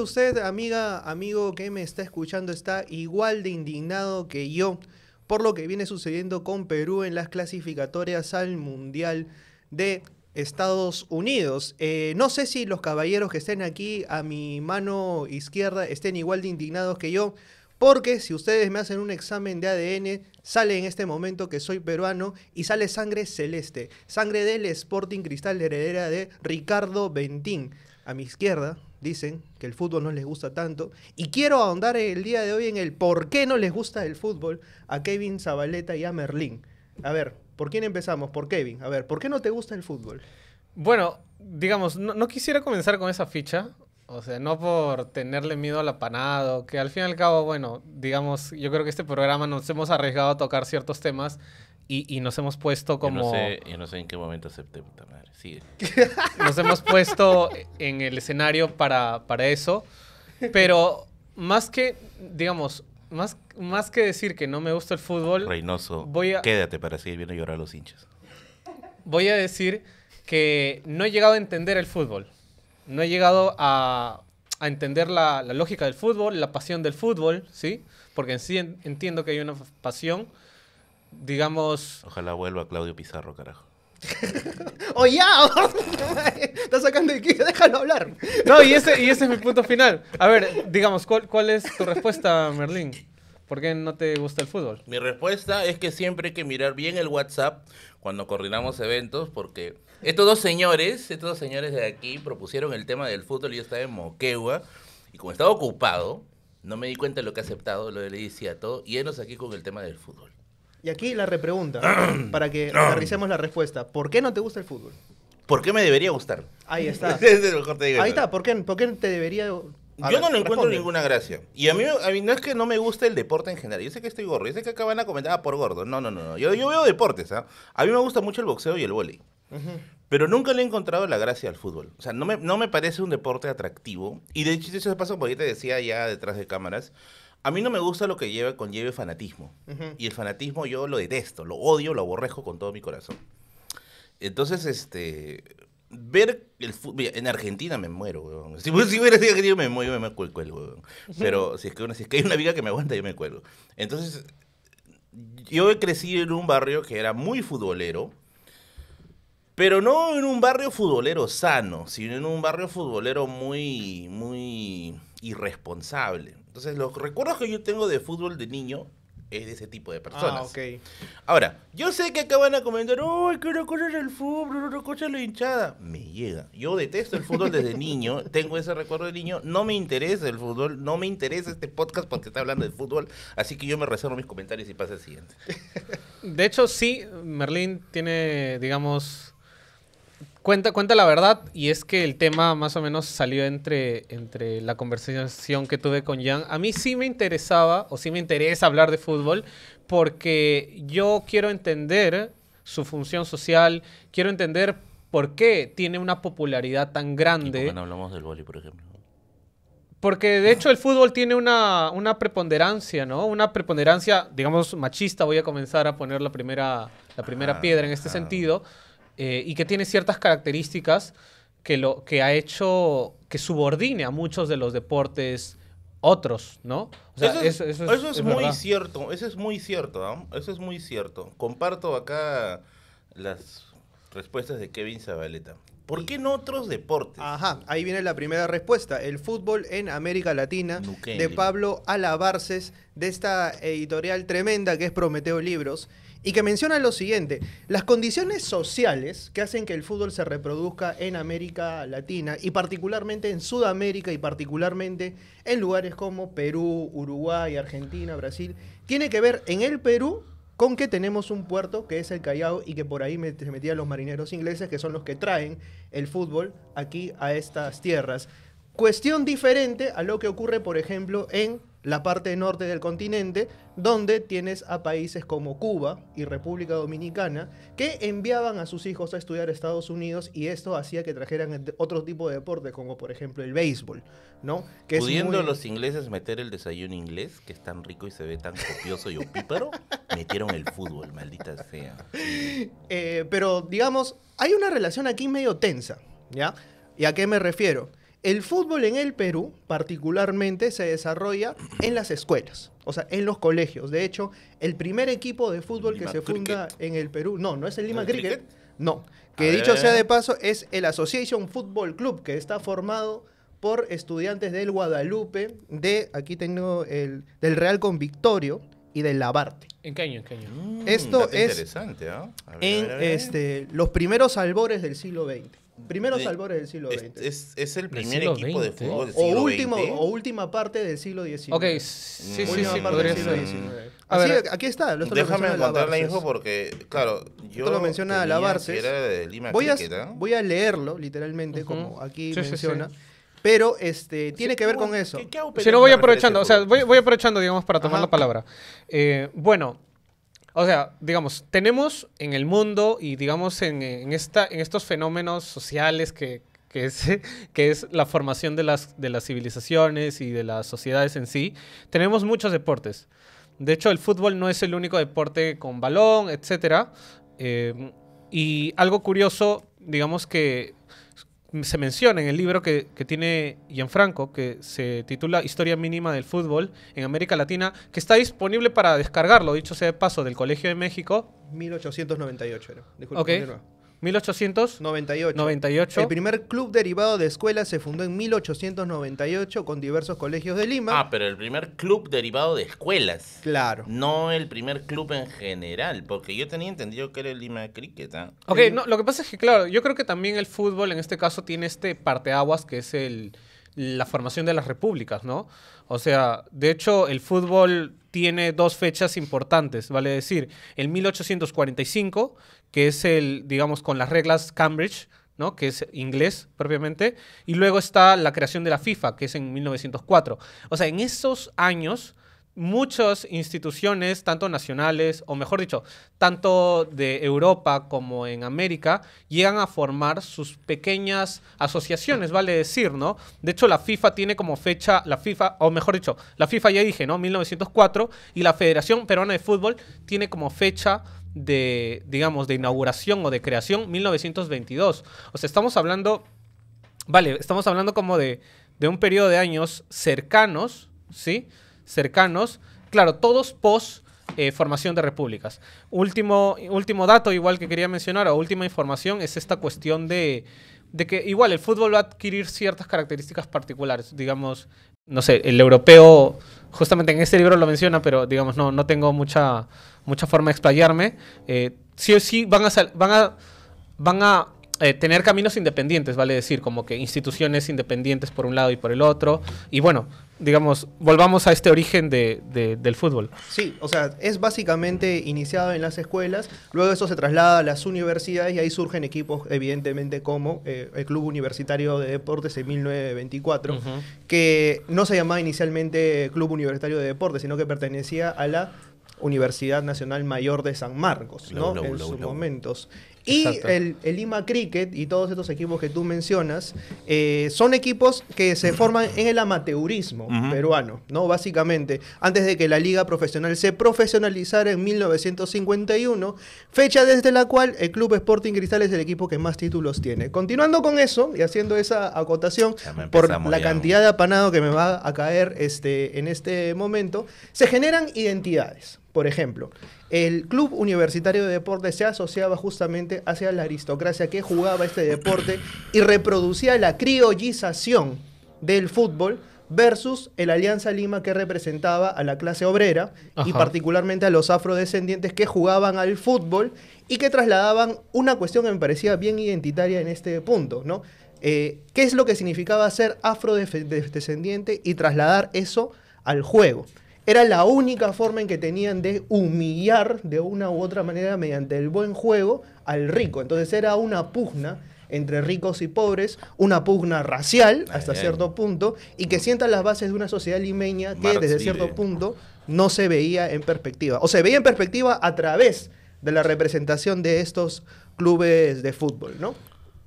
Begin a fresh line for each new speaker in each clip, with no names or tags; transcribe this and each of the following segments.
usted, amiga, amigo que me está escuchando, está igual de indignado que yo por lo que viene sucediendo con Perú en las clasificatorias al Mundial de Estados Unidos. Eh, no sé si los caballeros que estén aquí a mi mano izquierda estén igual de indignados que yo, porque si ustedes me hacen un examen de ADN, sale en este momento que soy peruano y sale sangre celeste, sangre del Sporting Cristal de Heredera de Ricardo Bentín. A mi izquierda dicen que el fútbol no les gusta tanto. Y quiero ahondar el día de hoy en el por qué no les gusta el fútbol a Kevin Zabaleta y a Merlín. A ver, ¿por quién empezamos? Por Kevin. A ver, ¿por qué no te gusta
el fútbol? Bueno, digamos, no, quisiera comenzar con esa ficha. O sea, no por tenerle miedo al apanado, que al fin y al cabo, bueno, digamos, yo creo que este programa nos hemos arriesgado a tocar ciertos temas y, nos hemos puesto como... Yo no, sé,
yo no sé en qué momento acepté, puta madre.
Nos hemos puesto en el escenario para, eso, pero más que, digamos, más, más que decir que no me
gusta el fútbol... Reynoso, voy a, quédate para seguir viendo llorar a los hinchas.
Voy a decir que no he llegado a entender el fútbol. No he llegado a, entender la, la, lógica del fútbol, la pasión del fútbol, ¿sí? Porque en sí entiendo que hay una pasión digamos... Ojalá vuelva Claudio Pizarro, carajo.
o ¡Oh, ya! Está sacando de aquí, déjalo hablar. No, y
ese, y ese es mi punto final. A ver, digamos, ¿cuál, es tu respuesta, Merlín? ¿Por qué no te gusta el fútbol?
Mi respuesta es que siempre hay que mirar bien el WhatsApp cuando coordinamos eventos, porque estos dos señores, estos dos señores de aquí propusieron el tema del fútbol y yo estaba en Moquegua, y como estaba ocupado, no me di cuenta de lo que ha aceptado, lo que le decía todo, y enos aquí con el tema del fútbol.
Y aquí la repregunta, para que aterricemos la respuesta. ¿Por qué no te gusta el
fútbol? ¿Por qué me debería gustar? Ahí está. mejor digo Ahí está,
¿por qué, por qué te debería yo no le encuentro ninguna
gracia. Y a mí, a mí no es que no me guste el deporte en general. Yo sé que estoy gordo. Yo sé que acá van a comentar ah, por gordo. No, no, no. Yo, yo veo deportes. ¿ah? A mí me gusta mucho el boxeo y el vóley. Pero nunca le he encontrado la gracia al fútbol. O sea, no me, no me parece un deporte atractivo. Y de hecho, eso pasó porque te decía ya detrás de cámaras. A mí no me gusta lo que lleva, conlleve fanatismo. Y el fanatismo yo lo detesto, lo odio, lo aborrezco con todo mi corazón. Entonces, este. Ver el fútbol. En Argentina me muero, weón. Si, hubiera sido yo me muero, yo me cuelgo, weón. Pero si es, que, es que hay una vida que me aguanta, yo me cuelgo. Entonces, yo he crecido en un barrio que era muy futbolero. Pero no en un barrio futbolero sano, sino en un barrio futbolero muy, muy irresponsable. Entonces, los recuerdos que yo tengo de fútbol de niño es de ese tipo de ah, personas. Ah, ok. Ahora, yo sé que acaban a comentar, ¡ay, que cosa es el fútbol, no es la hinchada! Me llega. Yo detesto el fútbol desde niño, tengo ese recuerdo de niño, no me interesa el fútbol, no me interesa este podcast porque está hablando de fútbol, así que yo me reservo mis comentarios y pasa al siguiente.
De hecho, sí, Merlín tiene, digamos, cuenta, la verdad, y es que el tema más o menos salió entre, entre la conversación que tuve con Jan. A mí sí me interesaba, o sí me interesa hablar de fútbol, porque yo quiero entender su función social, quiero entender por qué tiene una popularidad tan grande. ¿Y
hablamos del vóley, por ejemplo?
Porque de hecho el fútbol tiene una, una, preponderancia, ¿no? Una preponderancia, digamos, machista. Voy a comenzar a poner la primera, la primera ah, piedra en este sentido eh, y que tiene ciertas características que, lo, que ha hecho que subordine a muchos de los deportes otros, ¿no? eso, es, muy
cierto, eso es muy cierto, ¿ah? Eso es muy cierto. Comparto acá las respuestas de Kevin Zabaleta. ¿Por qué no otros deportes? Ajá, ahí viene la
primera respuesta. El fútbol en América Latina de Pablo Alabarces, de esta editorial tremenda que es Prometeo Libros y que menciona lo siguiente, las condiciones sociales que hacen que el fútbol se reproduzca en América Latina y particularmente en Sudamérica y particularmente en lugares como Perú, Uruguay, Argentina, Brasil, tiene que ver en el Perú con que tenemos un puerto que es el Callao y que por ahí se metían los marineros ingleses que son los que traen el fútbol aquí a estas tierras. Cuestión diferente a lo que ocurre, por ejemplo, en la parte norte del continente, donde tienes a países como Cuba y República Dominicana, que enviaban a sus hijos a estudiar a Estados Unidos y esto hacía que trajeran otro tipo de deportes, como por ejemplo el béisbol, ¿no?
Pudiendo los ingleses meter el desayuno inglés, que es tan rico y se ve tan copioso y opíparo, metieron el fútbol, maldita sea.
Eh, pero digamos, hay una relación aquí medio tensa, ¿ya? ¿Y a qué me refiero? El fútbol en el Perú, particularmente, se desarrolla en las escuelas, o sea, en los colegios. De hecho, el primer equipo de fútbol que se funda en el Perú, no, no es el Lima Cricket? no. Que dicho sea de paso, es el Association Football Club, que está formado por estudiantes del Guadalupe, de, aquí tengo el, del Real Convictorio y del Labarte.
¿En Caño, En Caño. Esto mm, es interesante, ¿no? ¿ah? en este,
los primeros albores del siglo XX primeros
albores del siglo XX. Es, el primer equipo de fútbol del siglo XX. O
última parte del siglo XIX. Ok, sí, sí, sí, podría ser. aquí está. déjame contarle, hijo,
porque, claro, yo. Esto lo menciona Alabarces. Era de Lima voy, a, ¿ah?
voy a leerlo, literalmente, como aquí menciona. Pero este, tiene que ver con eso. Se lo voy aprovechando, o sea,
voy, aprovechando, digamos, para tomar la palabra. Eh, bueno, o sea, digamos, tenemos en el mundo y digamos en, en esta, en estos fenómenos sociales que, que, es, que es la formación de las, de las civilizaciones y de las sociedades en sí, tenemos muchos deportes. De hecho, el fútbol no es el único deporte con balón, etc. Eh, y algo curioso, digamos que se menciona en el libro que, tiene Gianfranco, que se titula Historia Mínima del Fútbol en América Latina, que está disponible para descargarlo, dicho sea de paso, del Colegio de México. 1898 era. 1898. 98. El
primer club derivado de escuelas se fundó en 1898
con diversos colegios de Lima. Ah, pero el primer club derivado de escuelas. Claro. No el primer club en general, porque yo tenía entendido que era el Lima Cricket. ¿ah? Ok, no,
lo que pasa es que, claro, yo creo que también el fútbol en este caso tiene este parteaguas que es el, la formación de las repúblicas, ¿no? O sea, de hecho, el fútbol tiene dos fechas importantes, vale decir, el 1845, que es el, digamos, con las reglas Cambridge, ¿no? que es inglés propiamente, y luego está la creación de la FIFA, que es en 1904. O sea, en esos años muchas instituciones, tanto nacionales, o mejor dicho, tanto de Europa como en América, llegan a formar sus pequeñas asociaciones, vale decir, ¿no? De hecho, la FIFA tiene como fecha, la FIFA, o mejor dicho, la FIFA ya dije, ¿no? 1904, y la Federación Peruana de Fútbol tiene como fecha de, digamos, de inauguración o de creación 1922. O sea, estamos hablando, vale, estamos hablando como de, de un periodo de años cercanos, ¿sí? sí cercanos, claro, todos post eh, formación de repúblicas. Último, último dato, igual que quería mencionar, o última información, es esta cuestión de, que igual el fútbol va a adquirir ciertas características particulares, digamos, no sé, el europeo, justamente en este libro lo menciona, pero digamos, no, no tengo mucha, mucha forma de explayarme, eh, sí o sí van a, van a, van a eh, tener caminos independientes, vale decir, como que instituciones independientes por un lado y por el otro. Y bueno, digamos, volvamos a este origen de, del fútbol.
Sí, o sea, es básicamente iniciado en las escuelas, luego eso se traslada a las universidades y ahí surgen equipos, evidentemente, como eh, el Club Universitario de Deportes en 1924, que no se llamaba inicialmente Club Universitario de Deportes, sino que pertenecía a la Universidad Nacional Mayor de San Marcos, ¿no? en sus momentos. Y el, el, Lima Cricket y todos estos equipos que tú mencionas eh, son equipos que se forman en el amateurismo peruano, ¿no? Básicamente, antes de que la liga profesional se profesionalizara en 1951, fecha desde la cual el Club Sporting Cristal es el equipo que más títulos tiene. Continuando con eso y haciendo esa acotación por la cantidad de apanado que me va a caer este, en este momento, se generan identidades. Por ejemplo, el Club Universitario de Deportes se asociaba justamente hacia la aristocracia que jugaba este deporte y reproducía la criollización del fútbol versus el Alianza Lima que representaba a la clase obrera y particularmente a los afrodescendientes que jugaban al fútbol y que trasladaban una cuestión que me parecía bien identitaria en este punto, ¿no? Eh, ¿Qué es lo que significaba ser afrodescendiente y trasladar eso al juego? Era la única forma en que tenían de humillar de una u otra manera mediante el buen juego al rico. Entonces era una pugna entre ricos y pobres, una pugna racial hasta cierto punto, y que sientan las bases de una sociedad limeña que desde cierto punto no se veía en perspectiva, o se veía en perspectiva a través de la representación de estos clubes de fútbol, ¿no?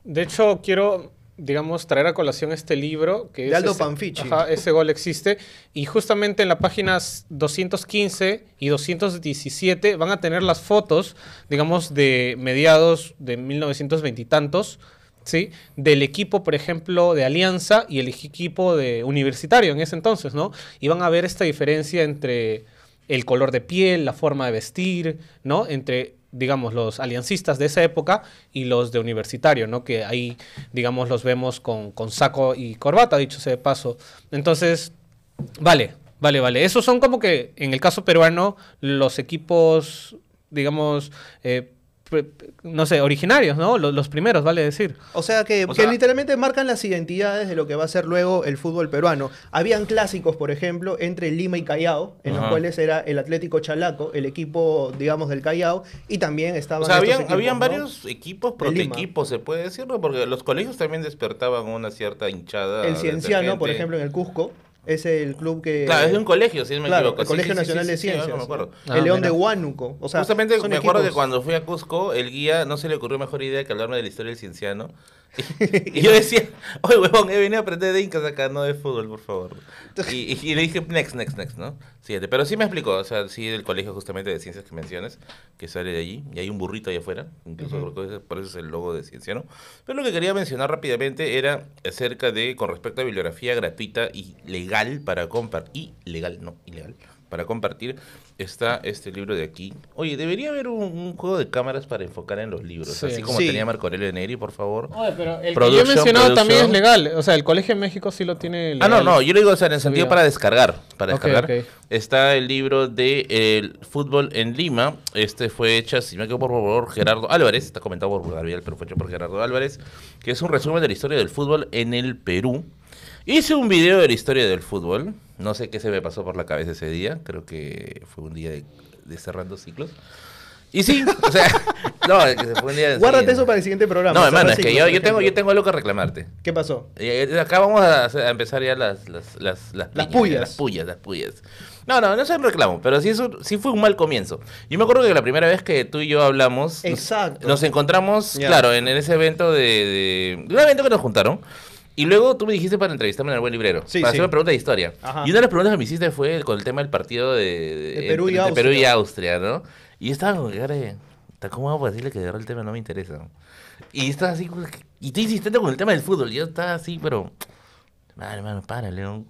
De hecho, quiero digamos, traer a colación este libro. Que de es Aldo ese, ese gol existe. Y justamente en las páginas 215 y 217 van a tener las fotos, digamos, de mediados de 1920 y tantos, ¿sí? Del equipo, por ejemplo, de Alianza y el equipo de Universitario en ese entonces, ¿no? Y van a ver esta diferencia entre el color de piel, la forma de vestir, ¿no? Entre digamos, los aliancistas de esa época y los de universitario, ¿no? Que ahí, digamos, los vemos con, con saco y corbata, dicho sea de paso. Entonces, vale, vale, vale. Esos son como que, en el caso peruano, los equipos, digamos, eh, no sé, originarios, ¿no? Los, primeros, vale decir. O sea, que,
literalmente marcan las identidades de lo que va a ser luego el fútbol peruano. Habían clásicos, por ejemplo, entre Lima y Callao, en los cuales era el Atlético Chalaco, el equipo, digamos, del Callao, y también estaban... O sea, habían, equipos, habían varios
equipos, equipos se puede decirlo, porque los colegios también despertaban una cierta hinchada. El Cienciano, por ejemplo,
en el Cusco. Es el club que. Claro, es de un colegio, si no me claro, equivoco. El Colegio Nacional de Ciencias. No me acuerdo. Ah, el León de Huánuco. O sea, Justamente me acuerdo que cuando fui
a Cusco, el guía no se le ocurrió mejor idea que hablarme de la historia del cienciano. y, yo decía, oye, huevón, he venido a aprender de Incas acá, no de fútbol, por favor. Y, le dije, next, next, next, ¿no? Siguiente. Pero sí me explicó, o sea, sí, del colegio justamente de ciencias que mencionas, que sale de allí, y hay un burrito ahí afuera, incluso por eso es el logo de ciencia, ¿no? Pero lo que quería mencionar rápidamente era acerca de, con respecto a bibliografía gratuita y legal para comprar, y legal, no, ilegal, para compartir está este libro de aquí. Oye, debería haber un, juego de cámaras para enfocar en los libros, así como tenía Marco Aurelio Neri, por favor. pero el que yo he mencionado también es legal, o sea, el Colegio de México sí lo tiene Ah, no, no, yo lo digo, o sea, en el sentido para descargar, para descargar. Está el libro de El fútbol en Lima, este fue hecho, si me equivoco, por favor, Gerardo Álvarez, está comentado por Gabriel, pero fue hecho por Gerardo Álvarez, que es un resumen de la historia del fútbol en el Perú. Hice un video de la historia del fútbol. No sé qué se me pasó por la cabeza ese día. Creo que fue un día de, cerrando ciclos. Y sí, o sea, no, día de Guárdate eso para el siguiente programa. No, hermano, es que yo, tengo, yo tengo algo que reclamarte. ¿Qué pasó? Eh, acá vamos a, empezar ya las las las las, pullas. las pullas, las pullas. No, no, no es un reclamo, pero sí, eso, sí fue un mal comienzo. Yo me acuerdo que la primera vez que tú y yo hablamos, Exacto. Nos, encontramos, claro, en, ese evento de, de un evento que nos juntaron. Y luego tú me dijiste para entrevistarme en el buen librero. Sí, para hacer una pregunta de historia. Y una de las preguntas que me hiciste fue con el tema del partido de, Perú, y Austria, ¿no? Y yo estaba como cara está ¿Cómo vamos a decirle que de verdad el tema no me interesa? Y estaba así. Y te insistente con el tema del fútbol. yo estaba así, pero. Vale, hermano, párale. ¿no?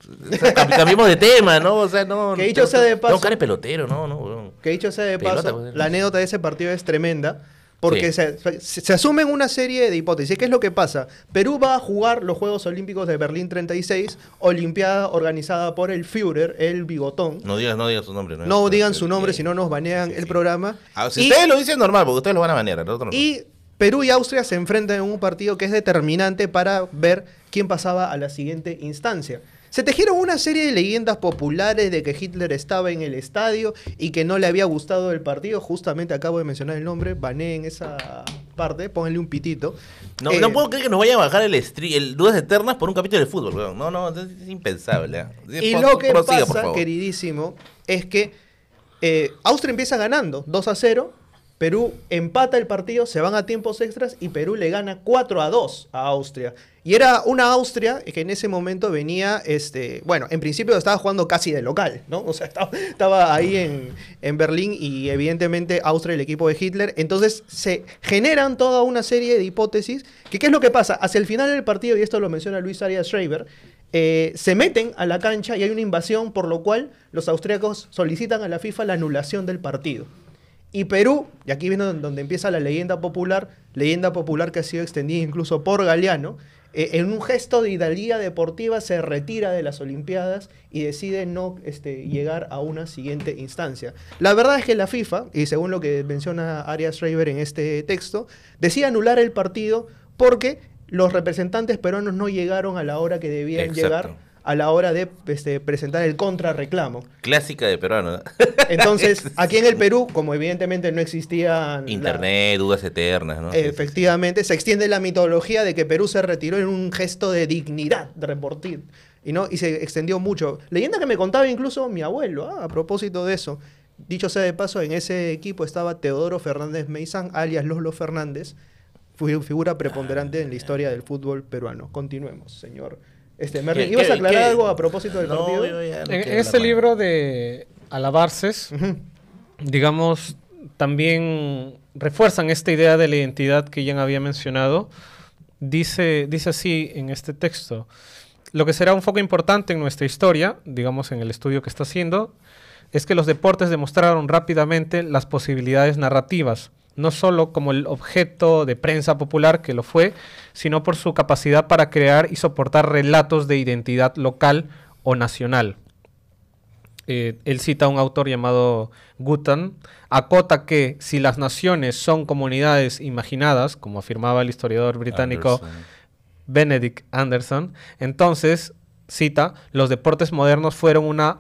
Cambiemos de tema, ¿no? O sea, no. Que dicho sea de paso. Pues, no, cara pelotero, no, no, Que dicho sea de paso, la
anécdota de ese partido es tremenda porque se, se, asumen una serie de hipótesis. ¿Qué es lo que pasa? Perú va a jugar los Juegos Olímpicos de Berlín 36, Olimpiada organizada por el Führer, el bigotón.
No digas, no digan su nombre. No,
digan su nombre, si no nos banean el programa.
Ah, si ustedes lo dicen normal, porque ustedes lo van a banear. Y
Perú y Austria se enfrentan en un partido que es determinante para ver quién pasaba a la siguiente instancia. Se tejieron una serie de leyendas populares de que Hitler estaba en el estadio y que no le había gustado el partido. Justamente acabo de mencionar el nombre, bané en esa parte, pónganle un pitito. No, eh, puedo
creer que nos vaya a bajar el, el Dudas Eternas por un capítulo de fútbol, No, no, es impensable. Ah. Y lo que pasa,
queridísimo, es que eh, Austria empieza ganando 2 a 0 Perú empata el partido, se van a tiempos extras y Perú le gana 4 a 2 a Austria. Y era una Austria que en ese momento venía, este, bueno, en principio estaba jugando casi de local, ¿no? O sea, estaba, ahí en, Berlín y evidentemente Austria el equipo de Hitler. Entonces se generan toda una serie de hipótesis que qué es lo que pasa. Hacia el final del partido, y esto lo menciona Luis Arias Schreiber, eh, se meten a la cancha y hay una invasión, por lo cual los austríacos solicitan a la FIFA la anulación del partido. Y Perú, y aquí viene donde empieza la leyenda popular, leyenda popular que ha sido extendida incluso por Galeano, eh, en un gesto de hidalguía deportiva se retira de las Olimpiadas y decide no este, llegar a una siguiente instancia. La verdad es que la FIFA, y según lo que menciona Arias Schreiber en este texto, decide anular el partido porque los representantes peruanos no llegaron a la hora que debían llegar a la hora de este, presentar el contrarreclamo.
Clásica de peruano.
Entonces, aquí en el Perú, como evidentemente no existía...
Internet, dudas eternas, ¿no?
Efectivamente, se extiende la mitología de que Perú se retiró en un gesto de dignidad de y, ¿no? y se extendió mucho. Leyenda que me contaba incluso mi abuelo, ah, a propósito de eso. Dicho sea de paso, en ese equipo estaba Teodoro Fernández Meizán, alias Lolo Fernández, figura preponderante en la ah. historia del fútbol peruano. Continuemos, señor este, ¿ibas a aclarar algo a propósito del
partido? en, este
libro de Alabarces, digamos, también refuerzan esta idea de la identidad que ya había mencionado. Dice, dice así en este texto, lo que será un foco importante en nuestra historia, digamos en el estudio que está haciendo, es que los deportes demostraron rápidamente las posibilidades narrativas no solo como el objeto de prensa popular que lo fue, sino por su capacidad para crear y soportar relatos de identidad local o nacional. Eh, él cita a un autor llamado Gutan, acota que si las naciones son comunidades imaginadas, como afirmaba el historiador británico Benedict Anderson, entonces, cita, los deportes modernos fueron una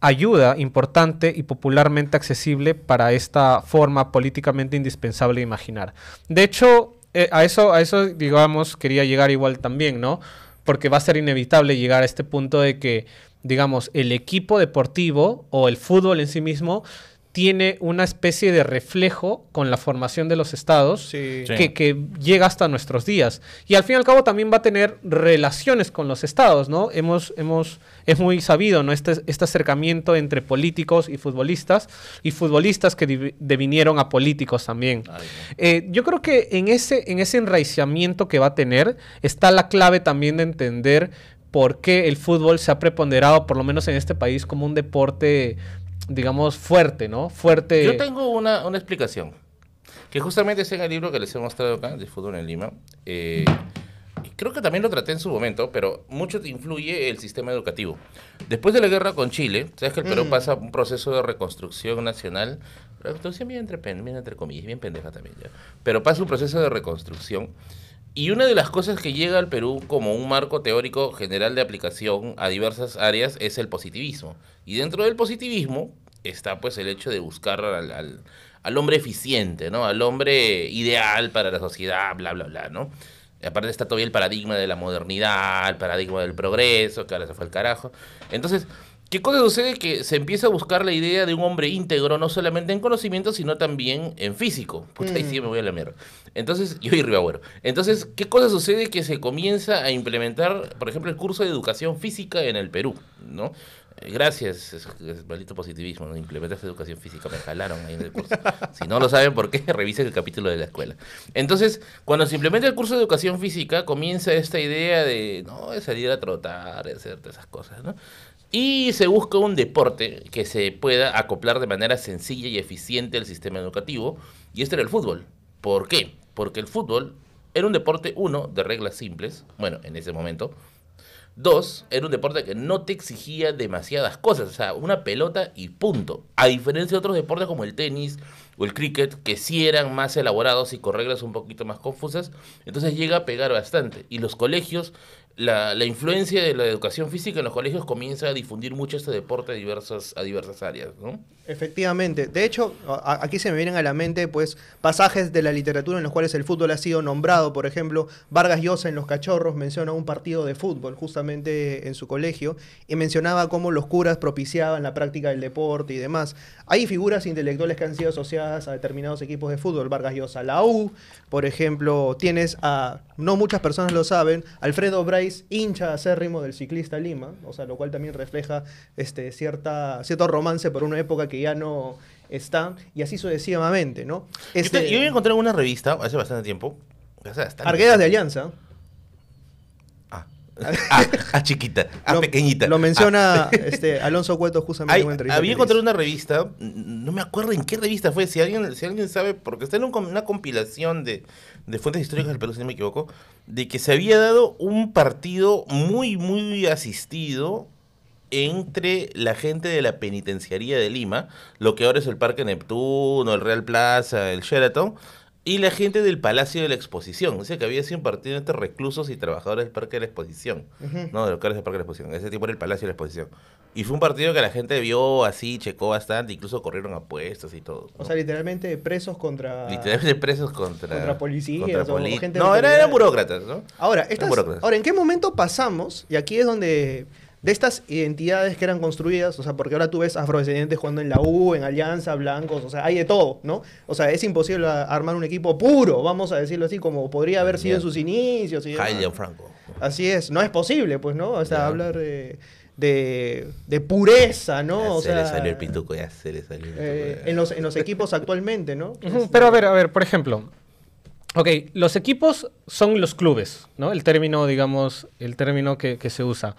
ayuda importante y popularmente accesible para esta forma políticamente indispensable de imaginar. De hecho, eh, a, eso, a eso, digamos, quería llegar igual también, ¿no? Porque va a ser inevitable llegar a este punto de que, digamos, el equipo deportivo o el fútbol en sí mismo tiene una especie de reflejo con la formación de los estados que, llega hasta nuestros días. Y al fin y al cabo también va a tener relaciones con los estados, ¿no? Hemos, hemos, es muy sabido, ¿no? Este, este acercamiento entre políticos y futbolistas y futbolistas que devinieron a políticos también. Eh, yo creo que en ese, en ese enraizamiento que va a tener está la clave también de entender por qué el fútbol se ha preponderado, por lo menos en este país, como un deporte digamos, fuerte, ¿no? Fuerte. Yo tengo
una, una explicación, que justamente es en el libro que les he mostrado acá, de fútbol en Lima. Eh, creo que también lo traté en su momento, pero mucho influye el sistema educativo. Después de la guerra con Chile, sabes que el Perú mm. pasa un proceso de reconstrucción nacional, reconstrucción bien entre, bien entre comillas, bien pendeja también pero pasa un proceso de reconstrucción y una de las cosas que llega al Perú como un marco teórico general de aplicación a diversas áreas es el positivismo. Y dentro del positivismo está pues el hecho de buscar al, hombre eficiente, ¿no? Al hombre ideal para la sociedad, bla, bla, bla, ¿no? aparte está todavía el paradigma de la modernidad, el paradigma del progreso, que ahora se fue al carajo. Entonces, ¿Qué cosa sucede? Que se empieza a buscar la idea de un hombre íntegro, no solamente en conocimiento, sino también en físico. Puta, ahí sí mm. me voy a la mierda. Entonces, yo y Ribagüero. Entonces, ¿qué cosa sucede? Que se comienza a implementar, por ejemplo, el curso de educación física en el Perú, ¿no? Eh, gracias, es, maldito positivismo, ¿no? implementaste educación física, me jalaron ahí en el curso. Si no lo saben por qué, revisen el capítulo de la escuela. Entonces, cuando se implementa el curso de educación física, comienza esta idea de, no, salir a trotar, de esas cosas, ¿no? Y se busca un deporte que se pueda acoplar de manera sencilla y eficiente al sistema educativo, y este era el fútbol. ¿Por qué? Porque el fútbol era un deporte, uno, de reglas simples, bueno, en ese momento. Dos, era un deporte que no te exigía demasiadas cosas, o sea, una pelota y punto. A diferencia de otros deportes como el tenis o el cricket, que sí eran más elaborados y con reglas un poquito más confusas, entonces llega a pegar bastante. Y los colegios la, influencia de la educación física en los colegios comienza a difundir mucho este deporte a diversas, a diversas áreas, ¿no?
Efectivamente. De hecho, aquí se me vienen a la mente pues pasajes de la literatura en los cuales el fútbol ha sido nombrado. Por ejemplo, Vargas Llosa en Los Cachorros menciona un partido de fútbol justamente en su colegio y mencionaba cómo los curas propiciaban la práctica del deporte y demás. Hay figuras intelectuales que han sido asociadas a determinados equipos de fútbol. Vargas Llosa, la U, por ejemplo, tienes a, no muchas personas lo saben, Alfredo Bray hincha acérrimo del ciclista Lima, o sea, lo cual también refleja este, cierta, cierto romance por una época que ya no está, y así sucesivamente, ¿no? Este, yo,
había yo, una revista hace bastante tiempo. Arguedas de Alianza. Ah, a, ah, ah, chiquita, a ah, pequeñita. Lo menciona este, Alonso Cueto justamente Había encontrado una revista, no me acuerdo en qué revista fue, si alguien, si alguien sabe, porque está en una compilación de, de fuentes históricas del Perú, si no me equivoco, de que se había dado un partido muy, muy asistido entre la gente de la penitenciaría de Lima, lo que ahora es el Parque Neptuno, el Real Plaza, el Sheraton, y la gente del Palacio de la Exposición. O sea, que había sido un partido entre reclusos y trabajadores del Parque de la Exposición. No, de locales del Parque de la Exposición. Ese tipo era el Palacio de la Exposición. Y fue un partido que la gente vio así, checó bastante, incluso corrieron apuestas y todo. O
sea, literalmente presos contra... Literalmente presos contra... Contra policías contra gente No, eran, burócratas,
¿no? Ahora, ahora,
¿en qué momento pasamos? Y aquí es donde de estas identidades que eran construidas, o sea, porque ahora tú ves afrodescendientes jugando en la U, en Alianza, blancos, o sea, hay de todo, ¿no? O sea, es imposible armar un equipo puro, vamos a decirlo así, como podría haber sido en sus inicios. Y Franco. Así es, no es posible, pues, ¿no? O sea, hablar de...
pureza, ¿no?
se le salió el pituco, ya se le salió
el eh, en, los, en los equipos actualmente, ¿no?
Pero a ver, a ver, por ejemplo, Ok, los equipos son los clubes, ¿no? El término, digamos, el término que, se usa.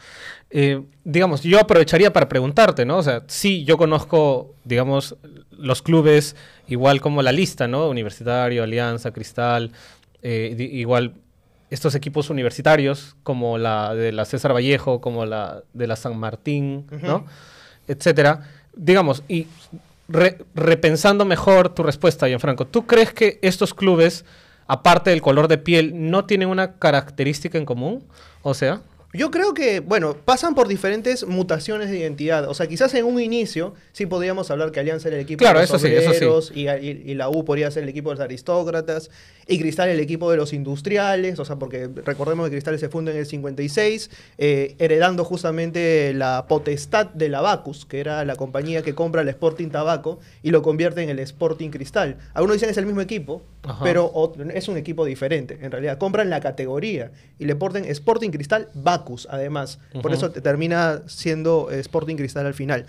Eh, digamos, yo aprovecharía para preguntarte, ¿no? O sea, sí, yo conozco, digamos, los clubes igual como la lista, ¿no? Universitario, Alianza, Cristal, eh, igual estos equipos universitarios como la de la César Vallejo, como la de la San Martín, ¿no? Etcétera. Digamos, y repensando mejor tu respuesta, Gianfranco, ¿tú crees que estos clubes aparte del color de piel, no tienen una característica en común? O sea... Yo creo que, bueno, pasan por diferentes mutaciones
de identidad. O sea, quizás en un inicio sí podríamos hablar que Alianza era el equipo de los Y, y, la U podría ser el equipo de los aristócratas y Cristal el equipo de los industriales, o sea, porque recordemos que Cristal se funda en el 56, eh, heredando justamente la potestad de la Bacus, que era la compañía que compra el Sporting Tabaco y lo convierte en el Sporting Cristal. Algunos dicen que es el mismo equipo, pero es un equipo diferente. En realidad, compran la categoría y le ponen Sporting Cristal Bacus, además. Por eso termina siendo eh, Sporting Cristal al final.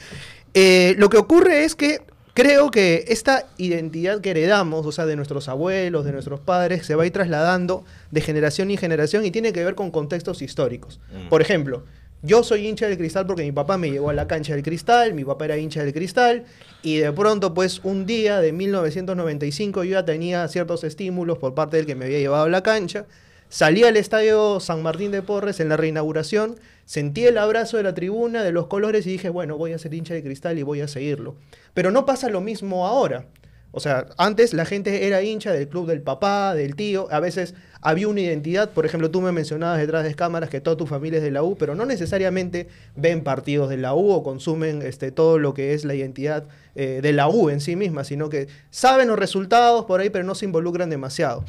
Eh, lo que ocurre es que creo que esta identidad que heredamos, o sea, de nuestros abuelos, de nuestros padres, se va a ir trasladando de generación en generación y tiene que ver con contextos históricos. Mm. Por ejemplo, yo soy hincha del cristal porque mi papá me llevó a la cancha del cristal, mi papá era hincha del cristal, y de pronto, pues, un día de 1995 yo ya tenía ciertos estímulos por parte del que me había llevado a la cancha. Salí al estadio San Martín de Porres en la reinauguración Sentí el abrazo de la tribuna, de los colores y dije, bueno, voy a ser hincha de cristal y voy a seguirlo. Pero no pasa lo mismo ahora. O sea, antes la gente era hincha del club del papá, del tío, a veces había una identidad, por ejemplo, tú me mencionabas detrás de cámaras que toda tu familia es de la U, pero no necesariamente ven partidos de la U o consumen este, todo lo que es la identidad eh, de la U en sí misma, sino que saben los resultados por ahí, pero no se involucran demasiado.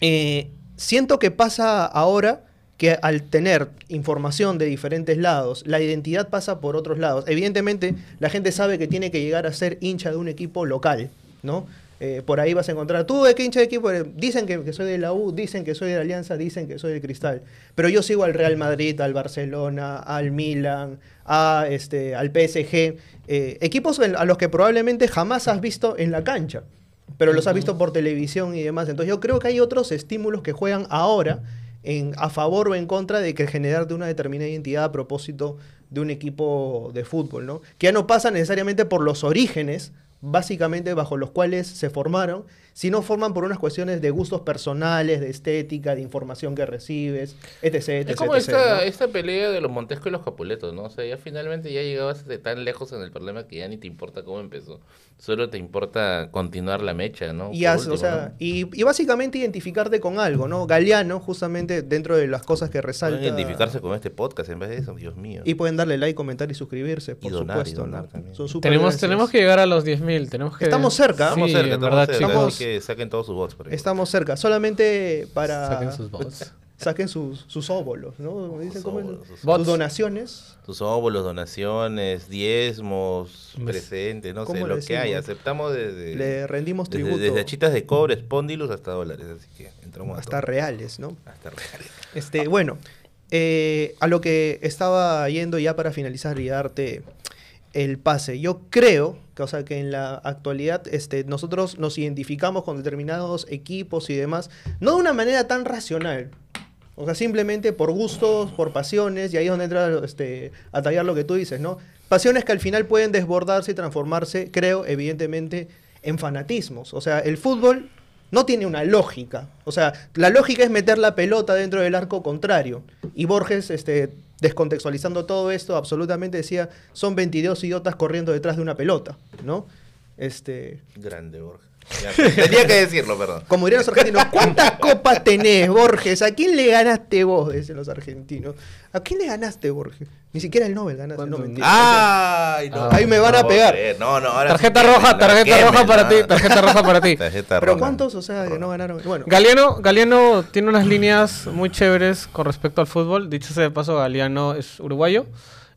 Eh, siento que pasa ahora que al tener información de diferentes lados, la identidad pasa por otros lados. Evidentemente, la gente sabe que tiene que llegar a ser hincha de un equipo local, ¿no? Eh, por ahí vas a encontrar, tú de eh, qué hincha de equipo dicen que, soy de la U, dicen que soy de la Alianza, dicen que soy del Cristal, pero yo sigo al Real Madrid, al Barcelona, al Milan, a, este, al PSG, eh, equipos a los que probablemente jamás has visto en la cancha, pero los has visto por televisión y demás, entonces yo creo que hay otros estímulos que juegan ahora a favor o en contra de que generarte una determinada identidad a propósito de un equipo de fútbol, Que ya no pasa necesariamente por los orígenes, básicamente bajo los cuales se formaron, si no forman por unas cuestiones de gustos personales, de estética, de información que recibes, etc. es como esta,
pelea de los Montesco y los Capuletos, ¿no? O sea, ya finalmente ya llegabas de tan lejos en el problema que ya ni te importa cómo empezó, solo te importa continuar la mecha, ¿no? Y,
y, básicamente identificarte con algo, ¿no? Galeano, justamente dentro de las cosas que resalta. identificarse
con este podcast en vez de eso, Dios mío.
Y pueden darle like, comentar
y suscribirse, por supuesto. Son tenemos, tenemos que llegar a los 10.000, tenemos que... Estamos cerca. ¿no? estamos cerca, estamos verdad, saquen
todos sus bots. Estamos
cerca. Solamente para. Saquen sus bots. Saquen sus, sus ¿no? sus, donaciones.
Sus óvolos, donaciones, diezmos, presentes, no sé, lo que hay. Aceptamos desde. Le rendimos tributo. Desde, chitas de cobre, espóndilos hasta dólares. Así que entramos Hasta reales, ¿no? Hasta reales.
Este, bueno. Eh, a lo que estaba yendo ya para finalizar y darte el pase. Yo creo que, o sea, que en la actualidad este, nosotros nos identificamos con determinados equipos y demás, no de una manera tan racional. O sea, simplemente por gustos, por pasiones, y ahí es donde entra este, a tallar lo que tú dices, ¿no? Pasiones que al final pueden desbordarse y transformarse, creo, evidentemente, en fanatismos. O sea, el fútbol no tiene una lógica. O sea, la lógica es meter la pelota dentro del arco contrario. Y Borges este, descontextualizando todo esto, absolutamente decía, son 22 idiotas corriendo detrás de una pelota, ¿no? Este,
Grande, Borja. Pues, tenía que decirlo, perdón. Como dirían los argentinos,
¿cuántas copas tenés, Borges? ¿A quién le ganaste vos? Dicen los argentinos. ¿A quién le ganaste, Borges? Ni siquiera el Nobel ganaste.
Ahí me van a pegar. Eh, tarjeta roja, tarjeta roja para ti,
tarjeta roja
para
ti. Pero
¿cuántos, o sea, no ganaron? Bueno.
Galeano, Galeano tiene unas líneas muy chéveres con respecto al fútbol. Dicho sea de paso, Galeano es uruguayo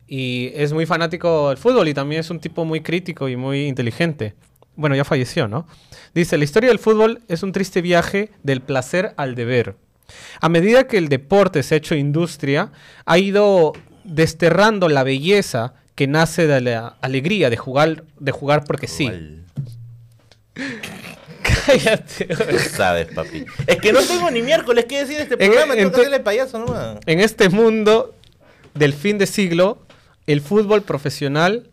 y es muy fanático del fútbol y también es un tipo muy crítico y muy inteligente bueno, ya falleció, ¿no? Dice, la historia del fútbol es un triste viaje del placer al deber. A medida que el deporte se ha hecho industria, ha ido desterrando la belleza que nace de la alegría de jugar, de jugar porque sí. Cállate.
sabes, papi.
Es que no tengo
ni miércoles que decir este programa, e- en, payaso nomás.
En este mundo del fin de siglo, el fútbol profesional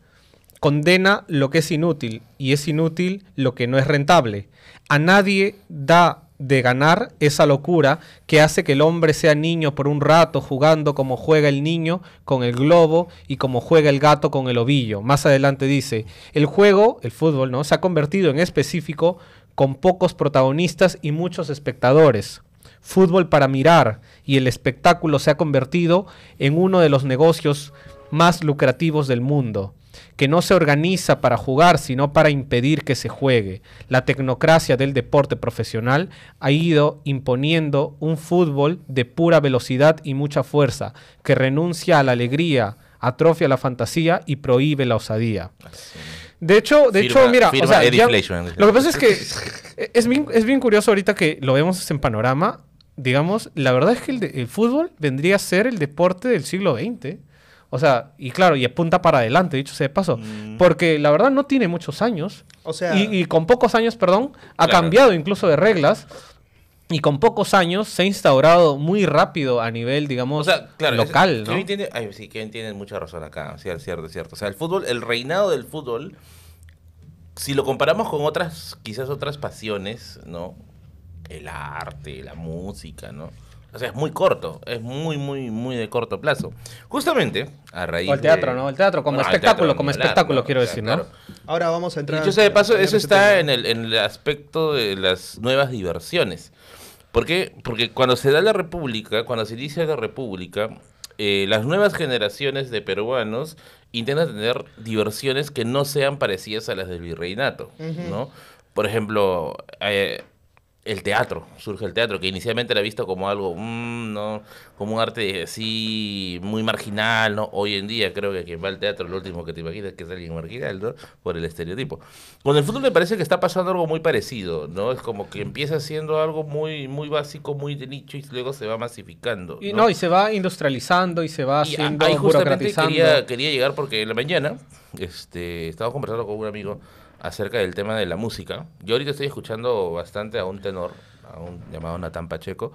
condena lo que es inútil y es inútil lo que no es rentable. A nadie da de ganar esa locura que hace que el hombre sea niño por un rato jugando como juega el niño con el globo y como juega el gato con el ovillo. Más adelante dice, el juego, el fútbol, ¿no? Se ha convertido en específico con pocos protagonistas y muchos espectadores. Fútbol para mirar y el espectáculo se ha convertido en uno de los negocios más lucrativos del mundo que no se organiza para jugar, sino para impedir que se juegue. La tecnocracia del deporte profesional ha ido imponiendo un fútbol de pura velocidad y mucha fuerza, que renuncia a la alegría, atrofia la fantasía y prohíbe la osadía. De hecho, de hecho, mira, lo que pasa es que es bien, curioso ahorita que lo vemos en panorama. Digamos, la verdad es que el, el fútbol vendría a ser el deporte del siglo XX. O sea, y claro, y apunta para adelante, dicho sea de paso. Mm. Porque la verdad no tiene muchos años.
O sea. Y,
con pocos años, perdón, ha cambiado incluso de reglas. Y con pocos años se ha instaurado muy rápido a nivel, digamos, local. Es, ¿no?
ay, sí, mucha razón acá. Cierto, es cierto. O sea, el fútbol, el reinado del fútbol, si lo comparamos con otras, quizás otras pasiones, ¿no? El arte, la música, ¿no? O sea, es muy corto, es muy, muy, muy de corto plazo. Justamente, a raíz. O el teatro, ¿no? El teatro como espectáculo, como espectáculo, quiero decir, ¿no?
Ahora vamos a entrar. yo sé, de paso, eso está
en el, aspecto de las nuevas diversiones. ¿Por qué? Porque cuando se da la República, cuando se inicia la República, eh, las nuevas generaciones de peruanos intentan tener diversiones que no sean parecidas a las del virreinato, ¿no? Por ejemplo, eh, el teatro, surge el teatro, que inicialmente era visto como algo, mm, ¿no? como un arte así muy marginal, ¿no? Hoy en día creo que quien va al teatro, lo último que te imaginas es que es alguien marginal, Por el estereotipo. Con el fútbol me parece que está pasando algo muy parecido, ¿no? Es como que empieza siendo algo muy, muy básico, muy de nicho y luego se va masificando. Y no,
y se va industrializando y se va haciendo ahí justamente Quería,
quería llegar porque en la mañana este, estaba conversando con un amigo acerca del tema de la música. Yo ahorita estoy escuchando bastante a un tenor, a un llamado Natán Pacheco,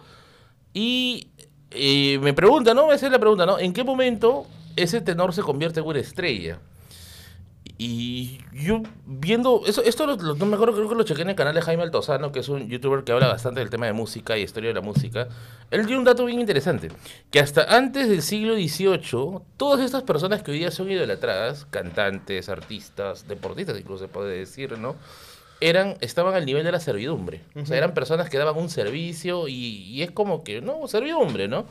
y eh, me pregunta, ¿no? Esa es la pregunta, ¿no? ¿En qué momento ese tenor se convierte en una estrella? Y, yo viendo, eso, esto lo, mejor me acuerdo, creo que lo chequé en el canal de Jaime Altozano, que es un youtuber que habla bastante del tema de música y historia de la música. Él dio un dato bien interesante, que hasta antes del siglo XVIII, todas estas personas que hoy día son idolatradas, cantantes, artistas, deportistas incluso se puede decir, ¿no? eran, estaban al nivel de la servidumbre. O sea, eran personas que daban un servicio y, y, es como que, no, servidumbre, ¿no?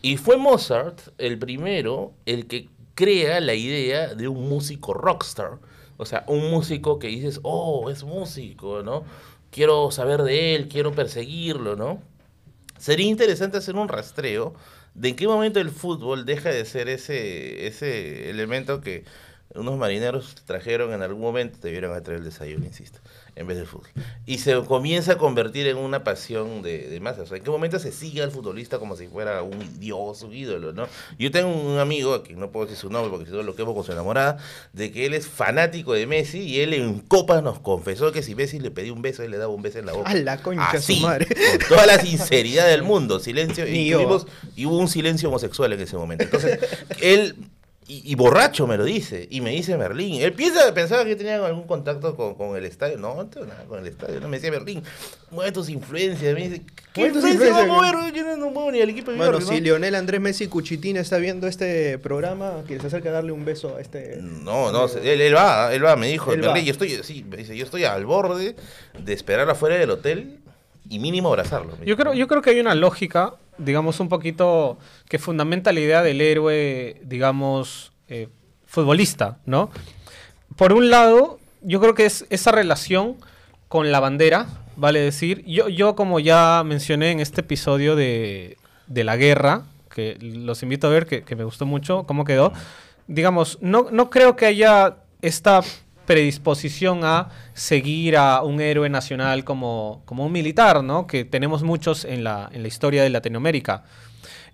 Y fue Mozart el primero, el que crea la idea de un músico rockstar. O sea, un músico que dices, oh, es músico, ¿no? Quiero saber de él, quiero perseguirlo, ¿no? Sería interesante hacer un rastreo de en qué momento el fútbol deja de ser ese, ese elemento que unos marineros trajeron en algún momento, te vieron a traer el desayuno, insisto en vez de fútbol. Y se comienza a convertir en una pasión de, de masas. O sea, ¿En qué momento se sigue al futbolista como si fuera un dios, un ídolo? ¿no? Yo tengo un amigo, que no puedo decir su nombre porque si no lo quemo con su enamorada, de que él es fanático de Messi y él en copas nos confesó que si Messi le pedía un beso, él le daba un beso en la boca. A
la concha Así, su madre. Con toda la sinceridad
del mundo, silencio. y hubo un silencio homosexual en ese momento. Entonces, él y, borracho me lo dice. Y me dice Merlín. Él piensa, pensaba que tenía algún contacto con, con el estadio. No, no tengo nada con el estadio. No, me decía Merlín, mueve tus influencias. Me dice, ¿qué influencias va a mover? Yo no, no muevo ni al equipo de Bueno, si
Lionel Andrés Messi Cuchitín está viendo este programa, que se acerca a darle un beso a
este.
No, no, él, va, él va, me dijo. Merlín, yo estoy, sí, me dice, yo estoy al borde de esperar afuera del hotel y mínimo abrazarlo.
Yo creo, yo creo que hay una lógica digamos, un poquito que fundamenta la idea del héroe, digamos, eh, futbolista, ¿no? Por un lado, yo creo que es esa relación con la bandera, vale decir, yo, yo como ya mencioné en este episodio de, la guerra, que los invito a ver, que, me gustó mucho cómo quedó, digamos, no, no creo que haya esta predisposición a seguir a un héroe nacional como, un militar, ¿no? Que tenemos muchos en la, en la historia de Latinoamérica.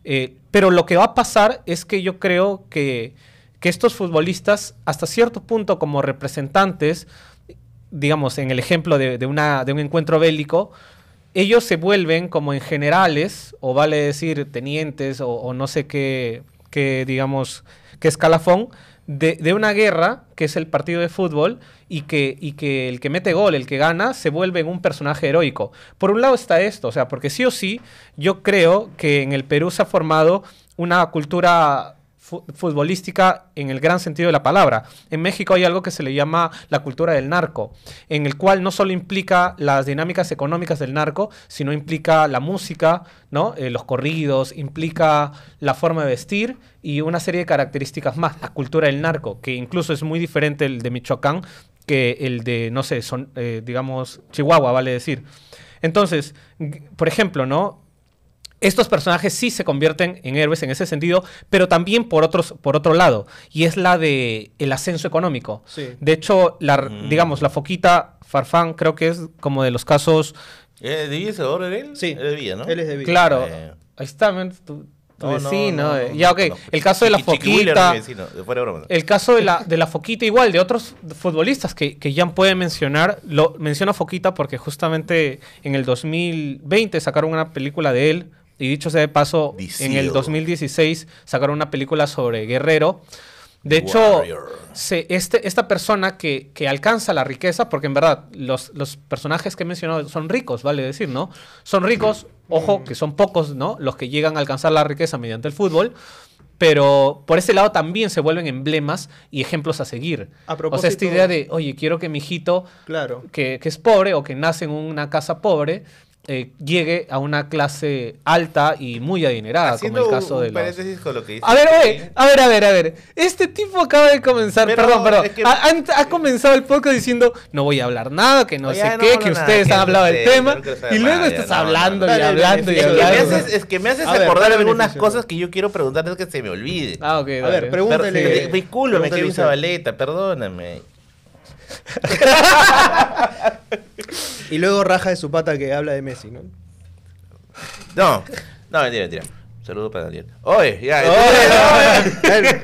Eh, pero lo que va a pasar es que yo creo que, estos futbolistas, hasta cierto punto como representantes, digamos, en el ejemplo de, una, de un encuentro bélico, ellos se vuelven como en generales, o vale decir tenientes, o, no sé qué, digamos, qué escalafón, de, una guerra, que es el partido de fútbol, y que, y que el que mete gol, el que gana, se vuelve un personaje heroico. Por un lado está esto, o sea, porque sí o sí, yo creo que en el Perú se ha formado una cultura futbolística en el gran sentido de la palabra. En México hay algo que se le llama la cultura del narco, en el cual no solo implica las dinámicas económicas del narco, sino implica la música, ¿no? Eh, los corridos, implica la forma de vestir y una serie de características más. La cultura del narco, que incluso es muy diferente el de Michoacán que el de, no sé, son, eh, digamos, Chihuahua, vale decir. Entonces, por ejemplo, ¿no? estos personajes sí se convierten en héroes en ese sentido, pero también por, otros, por otro lado, y es la de el ascenso económico. De hecho, la, mm. digamos, la foquita Farfán creo que es como de los casos...
¿Es de él? Sí. Es de Villa, ¿no? Él es de Villa. Claro. Eh. Ahí está, tu, no, vecino. Eh. ya, ok. El caso de la foquita... el
caso de la, de la foquita igual, de otros futbolistas que, que Jan puede mencionar. Lo, menciona foquita porque justamente en el 2020 sacaron una película de él y dicho sea de paso, en el 2016 sacaron una película sobre Guerrero. De hecho, este, esta persona que, alcanza la riqueza, porque en verdad los, los, personajes que he mencionado son ricos, vale decir, ¿no? Son ricos, ojo, que son pocos, ¿no? Los que llegan a alcanzar la riqueza mediante el fútbol, pero por ese lado también se vuelven emblemas y ejemplos a seguir. o sea, esta idea de, oye, quiero que mi hijito, que, que es pobre o que nace en una casa pobre, eh, llegue a una clase alta y muy adinerada, como el caso de
a ver, a ver, a ver, a ver.
Este tipo acaba de comenzar, perdón, perdón. ha, comenzado el podcast diciendo no voy a hablar nada, que no sé qué, que ustedes han hablado del tema. y luego estás hablando y hablando y hablando. Es que me haces
acordar algunas cosas que yo quiero es que se me olvide. Ah, ok. A ver, pregúntale. baleta, perdóname
y luego raja de su pata que habla de Messi, ¿no?
No, no, mentira, mentira. saludo para Daniel. Oye, ya.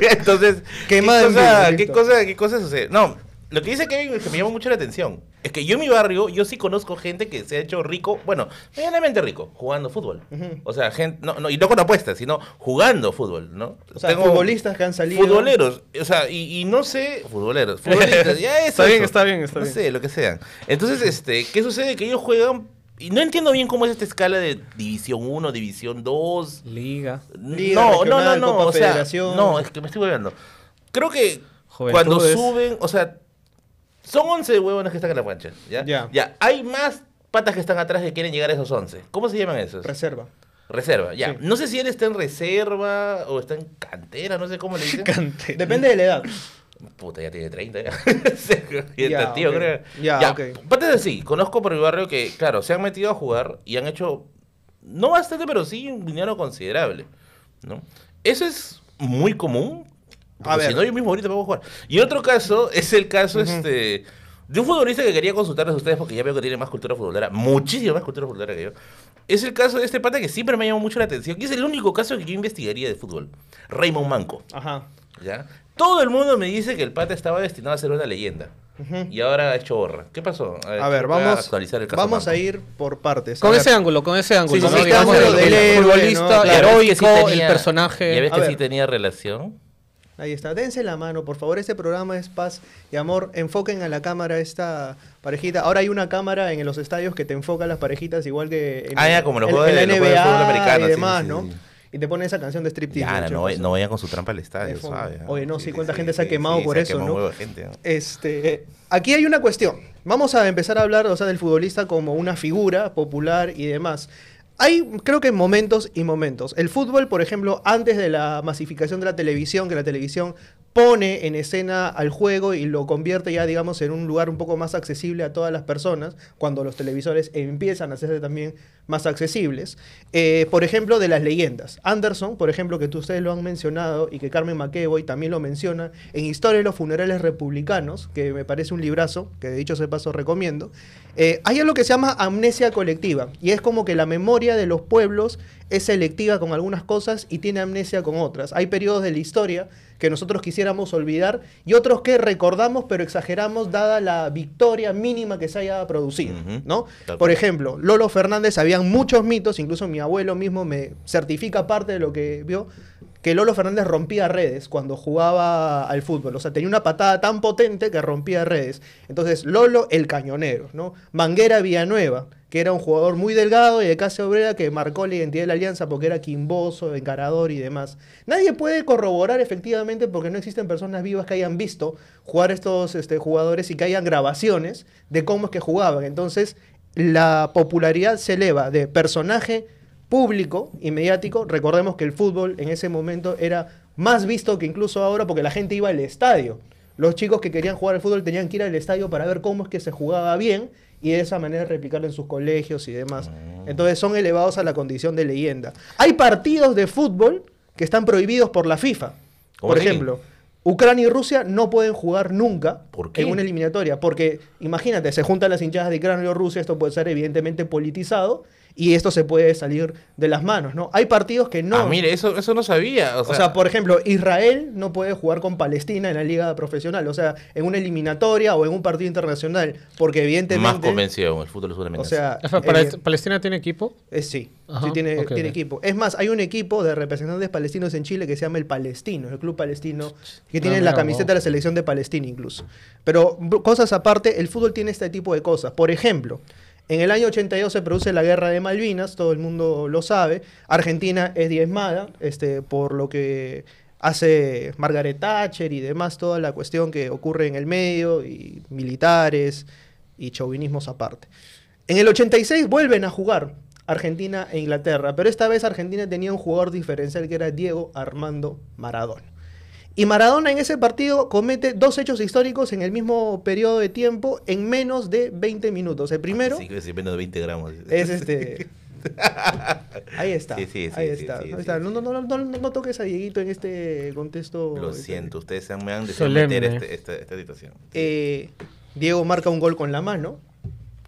Entonces, ¿qué, cosa, ¿qué, cosa, ¿qué cosa sucede? No, lo que dice que me llama mucho la atención es que yo en mi barrio, yo sí conozco gente que se ha hecho rico, bueno, medianamente rico, jugando fútbol. O sea, gente, no, no, y no con apuestas, sino jugando fútbol, ¿no? O sea, futbolistas que han salido. Futboleros, o sea, y, no sé, futboleros, futbolistas, ya eso. está, bien, está bien, está bien, No sé, lo que sean. Entonces, este, ¿qué sucede? Que ellos juegan y no entiendo bien cómo es esta escala de División 1, División 2. Liga. no, no, no, no, o sea, no, es que me estoy volviendo. Creo que cuando suben, o sea, son 11 huevones que están en la pancha ¿ya? ¿ya? Hay más patas que están atrás que quieren llegar a esos 11. ¿Cómo se llaman esos? Reserva. Reserva, ya. No sé si él está en reserva o está en cantera, no sé cómo le dicen. Depende de la edad. Puta, ya tiene 30. Este ya, tío, creo. ya, okay. Patas así, conozco por mi barrio que, claro, se han metido a jugar y han hecho, no bastante, pero sí un dinero considerable. ¿no? Eso es muy común si no, yo mismo ahorita me voy a jugar. Y otro caso es el caso este, de un futbolista que quería consultarles a ustedes porque ya veo que tiene más cultura futbolera, muchísima más cultura futbolera que yo. Es el caso de este pata que siempre me llamó mucho la atención, que es el único caso que yo investigaría de fútbol. Raymond Manco. Ajá. ¿Ya? Todo el mundo me dice que el pata estaba destinado a ser una leyenda. Y ahora ha hecho borra. ¿Qué pasó? A ver, vamos, a vamos a ir
por partes. Con ese ángulo, con ese ángulo. Sí, el, futbolista, claro, el personaje. ¿Ya ves que sí tenía
relación?
Ahí está. Dense la mano, por favor. Este programa es paz y amor. Enfoquen a la cámara esta parejita. Ahora hay una cámara en los estadios que te enfoca a las parejitas, igual que en, ah, ya, como los juegos de NBA y demás, ¿no? Y te ponen esa canción de striptease. no, vayan
pues. con su trampa al estadio, ¿sabes?
Oye, no, sí, cuánta gente se ha quemado por eso, ¿no? ¿no? Este, aquí hay una cuestión. Vamos a empezar a hablar, o sea, del futbolista como una figura popular y demás hay, creo que momentos y momentos. El fútbol, por ejemplo, antes de la masificación de la televisión, que la televisión pone en escena al juego y lo convierte ya, digamos, en un lugar un poco más accesible a todas las personas, cuando los televisores empiezan a hacerse también más accesibles. Eh, por ejemplo, de las leyendas. Anderson, por ejemplo, que ustedes lo han mencionado y que Carmen McEvoy también lo menciona en Historia de los Funerales Republicanos, que me parece un librazo, que de dicho se paso recomiendo, eh, hay algo que se llama amnesia colectiva, y es como que la memoria de los pueblos es selectiva con algunas cosas y tiene amnesia con otras. Hay periodos de la historia que nosotros quisiéramos olvidar y otros que recordamos pero exageramos dada la victoria mínima que se haya producido, ¿no? Por ejemplo, Lolo Fernández, habían muchos mitos, incluso mi abuelo mismo me certifica parte de lo que vio, que Lolo Fernández rompía redes cuando jugaba al fútbol. O sea, tenía una patada tan potente que rompía redes. Entonces, Lolo el cañonero, ¿no? Manguera Villanueva, que era un jugador muy delgado y de casi obrera que marcó la identidad de la alianza porque era quimboso, encarador y demás. Nadie puede corroborar efectivamente porque no existen personas vivas que hayan visto jugar estos este, jugadores y que hayan grabaciones de cómo es que jugaban. Entonces, la popularidad se eleva de personaje público y mediático. Recordemos que el fútbol en ese momento era más visto que incluso ahora porque la gente iba al estadio. Los chicos que querían jugar al fútbol tenían que ir al estadio para ver cómo es que se jugaba bien y de esa manera replicarlo en sus colegios y demás. Mm. Entonces son elevados a la condición de leyenda. Hay partidos de fútbol que están prohibidos por la FIFA. Por ejemplo, Ucrania y Rusia no pueden jugar nunca en una eliminatoria, porque imagínate, se juntan las hinchadas de Ucrania y Rusia, esto puede ser evidentemente politizado, y esto se puede salir de las manos, ¿no? Hay partidos que no. Ah, mire,
eso, eso no sabía. O sea...
por ejemplo, Israel no puede jugar con Palestina en la liga profesional, o sea, en una eliminatoria o en un partido internacional, porque evidentemente. Más
convencido el fútbol sudamericano. O eh,
¿Palestina tiene equipo? Eh, sí, sí tiene,
equipo. Es más, hay un equipo de representantes palestinos en Chile que se llama el Palestino, el club palestino, que tiene la camiseta de la selección de Palestina incluso. Pero cosas aparte, el fútbol tiene este tipo de cosas. Por ejemplo, en el año 82 se produce la guerra de Malvinas, todo el mundo lo sabe. Argentina es diezmada este, por lo que hace Margaret Thatcher y demás, toda la cuestión que ocurre en el medio, y militares y chauvinismos aparte. En el 86 vuelven a jugar Argentina e Inglaterra, pero esta vez Argentina tenía un jugador diferencial que era Diego Armando Maradona. Y Maradona en ese partido comete dos hechos históricos en el mismo periodo de tiempo en menos de 20 minutos. El primero. Sí,
es menos de 20 gramos. este.
ahí está. Sí, sí, sí, ahí está. No, toques a Dieguito en este contexto. Lo este siento,
ustedes se me han de este, este, esta, situación.
Eh, Diego marca un gol con la mano.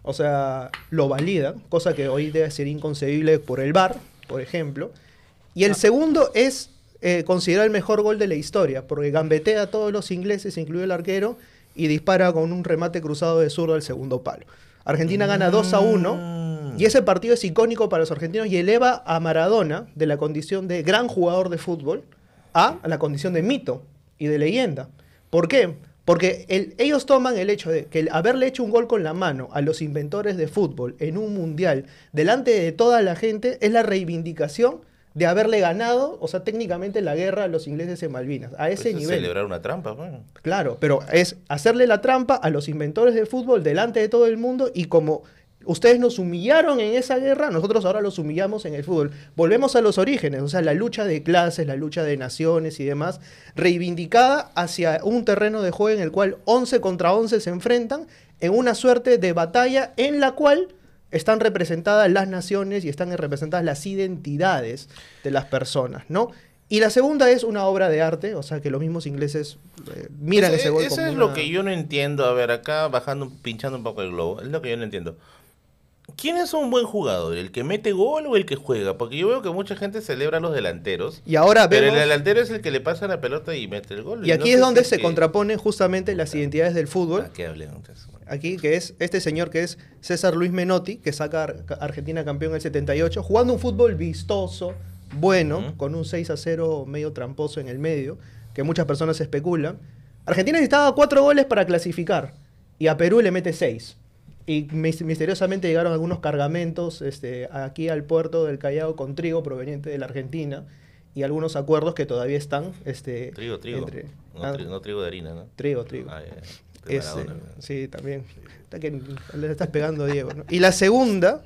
O sea, lo valida, cosa que hoy debe ser inconcebible por el VAR, por ejemplo. Y el ah. segundo es eh, considera el mejor gol de la historia, porque gambetea a todos los ingleses, incluido el arquero, y dispara con un remate cruzado de zurdo al segundo palo. Argentina gana 2 a 1 mm. y ese partido es icónico para los argentinos y eleva a Maradona de la condición de gran jugador de fútbol a la condición de mito y de leyenda. ¿Por qué? Porque ellos toman el hecho de que el haberle hecho un gol con la mano a los inventores de fútbol en un mundial delante de toda la gente es la reivindicación de haberle ganado, o sea, técnicamente la guerra a los ingleses en Malvinas, a ese nivel. celebrar
una trampa, bueno. Pues.
Claro, pero es hacerle la trampa a los inventores de fútbol delante de todo el mundo y como ustedes nos humillaron en esa guerra, nosotros ahora los humillamos en el fútbol. Volvemos a los orígenes, o sea, la lucha de clases, la lucha de naciones y demás, reivindicada hacia un terreno de juego en el cual 11 contra 11 se enfrentan en una suerte de batalla en la cual están representadas las naciones y están representadas las identidades de las personas, ¿no? Y la segunda es una obra de arte, o sea que los mismos ingleses eh, miran ese, ese Eso es lo
que yo no entiendo. A ver, acá bajando, pinchando un poco el globo, es lo que yo no entiendo. ¿Quién es un buen jugador? ¿El que mete gol o el que juega? Porque yo veo que mucha gente celebra a los delanteros. Pero el delantero es el que le pasa la pelota y mete el gol. Y, aquí es donde se
contraponen justamente las identidades del fútbol. Ah, aquí que es este señor que es César Luis Menotti, que saca a Argentina campeón en el 78, jugando un fútbol vistoso, bueno, con un 6 a 0 medio tramposo en el medio, que muchas personas especulan. Argentina necesitaba 4 goles para clasificar y a Perú le mete 6. Y misteriosamente llegaron algunos cargamentos este, aquí al puerto del Callao con trigo proveniente de la Argentina y algunos acuerdos que todavía están. Este, trigo, trigo. Ah,
no, trigo de harina, ¿no? Trigo, trigo. Ah,
sí, también. le estás pegando a Diego. Y la segunda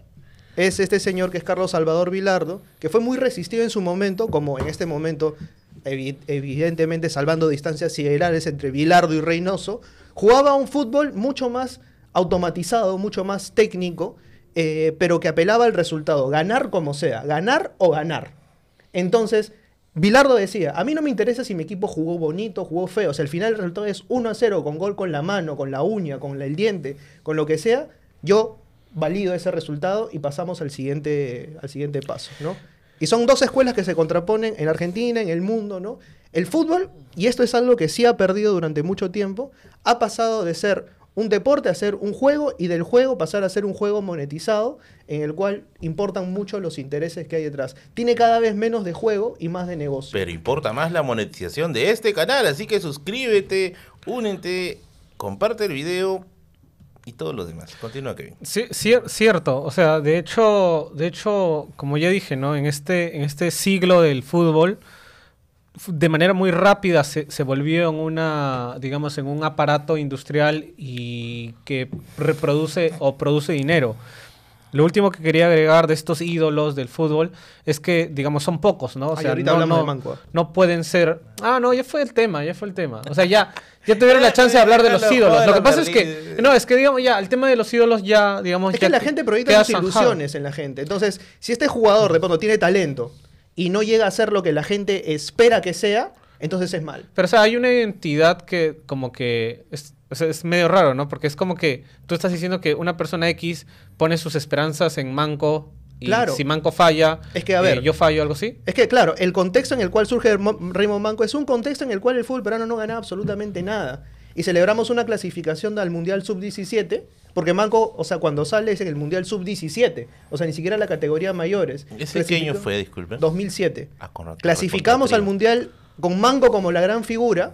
es este señor que es Carlos Salvador Vilardo, que fue muy resistido en su momento, como en este momento, evidentemente salvando distancias siderales entre Vilardo y Reynoso, jugaba un fútbol mucho más automatizado, mucho más técnico, eh, pero que apelaba al resultado, ganar como sea, ganar o ganar. Entonces, Bilardo decía, a mí no me interesa si mi equipo jugó bonito, jugó feo, Si al final el resultado es 1 a 0, con gol con la mano, con la uña, con el diente, con lo que sea, yo valido ese resultado y pasamos al siguiente, al siguiente paso, ¿no? Y son dos escuelas que se contraponen en Argentina, en el mundo, ¿no? El fútbol, y esto es algo que sí ha perdido durante mucho tiempo, ha pasado de ser un deporte, hacer un juego y del juego pasar a ser un juego monetizado en el cual importan mucho los intereses que hay detrás. Tiene cada vez menos de
juego y más de negocio. Pero importa más la monetización de este canal, así que suscríbete, únete, comparte el video, y todos lo demás. Continúa, Kevin. Sí,
cierto. O sea, de hecho, de hecho, como ya dije, ¿no? En este, en este siglo del fútbol, de manera muy rápida se, volvió en una, digamos, en un aparato industrial y que reproduce o produce dinero. Lo último que quería agregar de estos ídolos del fútbol es que, digamos, son pocos, ¿no? O ahorita no, hablamos de no pueden ser. Ah, no, ya fue el tema, ya fue el tema. O sea, ya, ya tuvieron la chance de hablar de los ídolos. Lo que pasa es que, no, es que digamos ya, el tema de los ídolos ya, digamos, es que la
gente proyecta sus ilusiones en la gente. Entonces, si este jugador de pronto tiene talento, y no llega a ser lo que la gente espera que sea, entonces es mal.
Pero, o sea, hay una identidad que como que es, medio raro, ¿no? Porque es como que tú estás diciendo que una persona X pone sus esperanzas en Manco y si Manco falla, es que, a ver, eh, yo fallo, algo así. Es que,
claro, el contexto en el cual surge Raymond Manco es un contexto en el cual el fútbol peruano no gana absolutamente nada. Y celebramos una clasificación al Mundial Sub-17 porque Manco, o sea, cuando sale dice en el Mundial Sub-17, o sea, ni siquiera la categoría mayores. ¿Ese qué año fue, Disculpen. Ah, 2007.
Clasificamos
al Mundial con Manco como la gran figura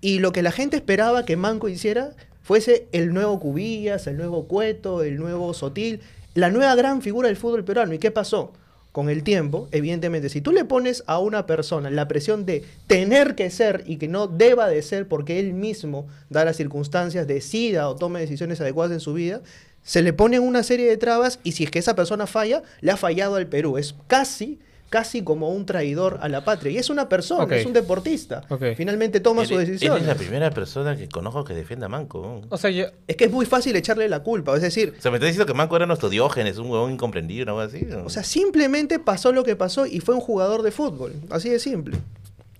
y lo que la gente esperaba que Manco hiciera fuese el nuevo Cubillas, el nuevo Cueto, el nuevo Sotil, la nueva gran figura del fútbol peruano. ¿Y qué pasó? con el tiempo, evidentemente, si tú le pones a una persona la presión de tener que ser y que no deba de ser porque él mismo, da las circunstancias, decida o tome decisiones adecuadas en su vida, se le ponen una serie de trabas y si es que esa persona falla, le ha fallado al Perú. Es casi casi como un traidor a la patria. Y es una persona, es un deportista. Finalmente toma su decisión. Es la
primera persona que conozco que defienda a Manco.
O sea, Es que es muy fácil echarle la culpa.
Es decir... O sea, me estás diciendo que Manco era nuestro diógenes, un huevón incomprendido, algo así. O sea,
simplemente pasó lo que pasó y fue un jugador de fútbol. Así de simple.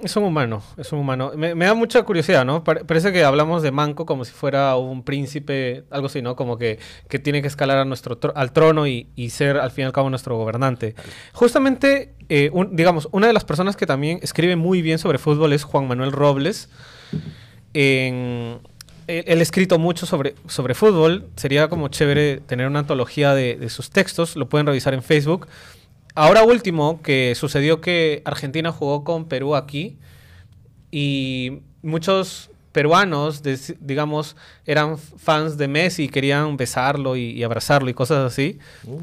Es un humano, es un humano. Me, da mucha curiosidad, ¿no? parece que hablamos de Manco como si fuera un príncipe, algo así, ¿no? Como que, tiene que escalar a nuestro al trono y, ser al fin y al cabo nuestro gobernante. Justamente, eh, digamos, una de las personas que también escribe muy bien sobre fútbol es Juan Manuel Robles. él, ha escrito mucho sobre, sobre fútbol. Sería como chévere tener una antología de, de sus textos. Lo pueden revisar en Facebook ahora último que sucedió que Argentina jugó con Perú aquí y muchos peruanos, digamos, eran fans de Messi y querían besarlo y, abrazarlo y cosas así. Uh.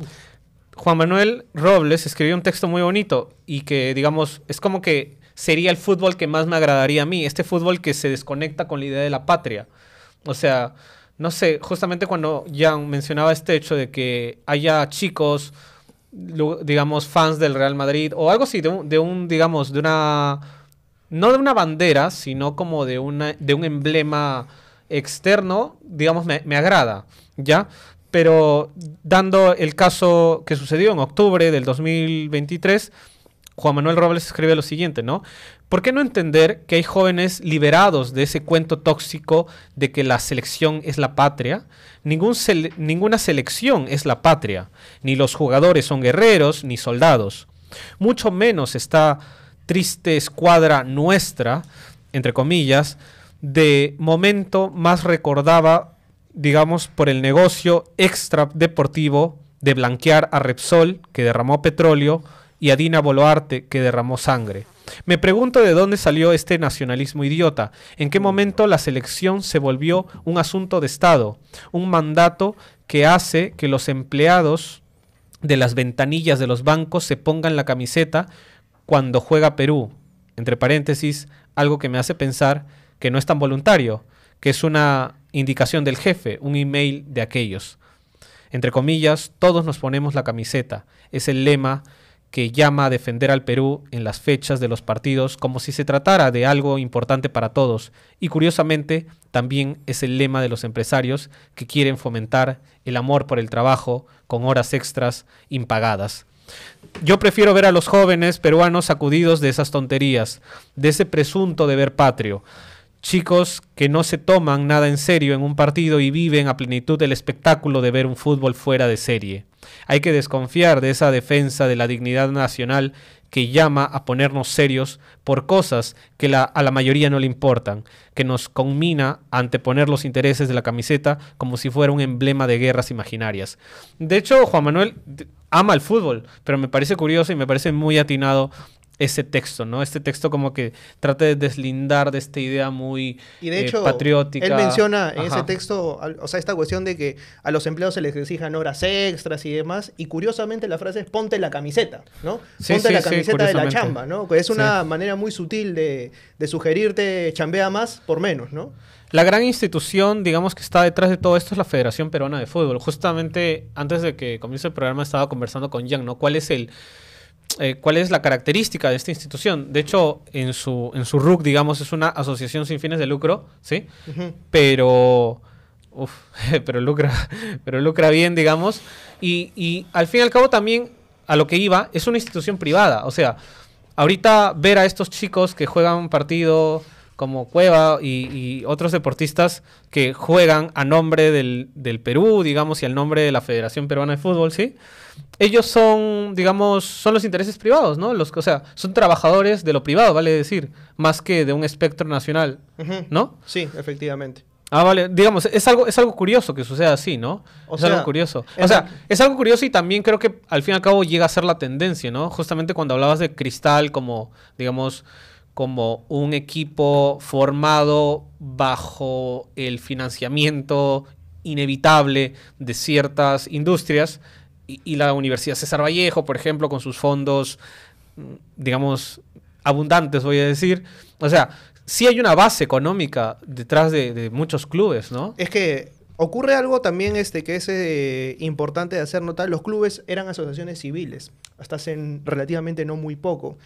Juan Manuel Robles escribió un texto muy bonito y que, digamos, es como que sería el fútbol que más me agradaría a mí, este fútbol que se desconecta con la idea de la patria. O sea, no sé, justamente cuando Jan mencionaba este hecho de que haya chicos digamos, fans del Real Madrid o algo así, de un, digamos, de una... No de una bandera, sino como de, una, de un emblema externo, digamos, me, me agrada, ¿ya? Pero dando el caso que sucedió en octubre del 2023, Juan Manuel Robles escribe lo siguiente, ¿no? ¿Por qué no entender que hay jóvenes liberados de ese cuento tóxico de que la selección es la patria? ninguna selección es la patria, ni los jugadores son guerreros ni soldados. Mucho menos esta triste escuadra nuestra, entre comillas, de momento más recordaba, digamos, por el negocio extra deportivo de blanquear a Repsol, que derramó petróleo, y a Dina Boluarte, que derramó sangre. Me pregunto de dónde salió este nacionalismo idiota, en qué momento la selección se volvió un asunto de Estado, un mandato que hace que los empleados de las ventanillas de los bancos se pongan la camiseta cuando juega Perú. Entre paréntesis, algo que me hace pensar que no es tan voluntario, que es una indicación del jefe, un email de aquellos. Entre comillas, todos nos ponemos la camiseta. Es el lema que llama a defender al Perú en las fechas de los partidos como si se tratara de algo importante para todos y curiosamente también es el lema de los empresarios que quieren fomentar el amor por el trabajo con horas extras impagadas. Yo prefiero ver a los jóvenes peruanos sacudidos de esas tonterías, de ese presunto deber patrio. Chicos que no se toman nada en serio en un partido y viven a plenitud el espectáculo de ver un fútbol fuera de serie. Hay que desconfiar de esa defensa de la dignidad nacional que llama a ponernos serios por cosas que a la mayoría no le importan, que nos conmina a anteponer los intereses de la camiseta como si fuera un emblema de guerras imaginarias. De hecho, Juan Manuel ama el fútbol, pero me parece curioso y me parece muy atinado ese texto, ¿no? Este texto como que trata de deslindar de esta idea muy y de eh, hecho, patriótica. Él menciona en ese
texto, o sea, esta cuestión de que a los empleados se les exijan horas extras y demás, y curiosamente la frase es ponte la camiseta, ¿no? ponte la camiseta de la chamba, ¿no? es una manera muy sutil de, sugerirte chambea más por menos, ¿no?
La gran institución, digamos, que está detrás de todo esto es la Federación Peruana de Fútbol. Justamente antes de que comience el programa estaba conversando con yang ¿no? ¿Cuál es el eh, cuál es la característica de esta institución. De hecho, en su, en su RUC, digamos, es una asociación sin fines de lucro, ¿sí? Pero... Uf, pero lucra, pero lucra bien, digamos. Y, y, al fin y al cabo también a lo que iba es una institución privada. O sea, ahorita ver a estos chicos que juegan un partido como Cueva y, otros deportistas que juegan a nombre del, Perú, digamos, y al nombre de la Federación Peruana de Fútbol, ¿sí? Ellos son, digamos, son los intereses privados, ¿no? Los, o sea, son trabajadores de lo privado, vale decir, más que de un espectro nacional, ¿no? Sí, efectivamente. Ah, vale. Digamos, es algo, es algo curioso que suceda así, ¿no? O es algo curioso. O sea, es algo curioso y también creo que al fin y al cabo llega a ser la tendencia, ¿no? Justamente cuando hablabas de cristal como, digamos, como un equipo formado bajo el financiamiento inevitable de ciertas industrias y, la Universidad César Vallejo, por ejemplo, con sus fondos, mm, digamos, abundantes, voy a decir. O sea, sí hay una base económica detrás de, muchos clubes, ¿no?
Es que ocurre algo también este que es eh, importante de hacer notar. Los clubes eran asociaciones civiles, hasta hace relativamente no muy poco.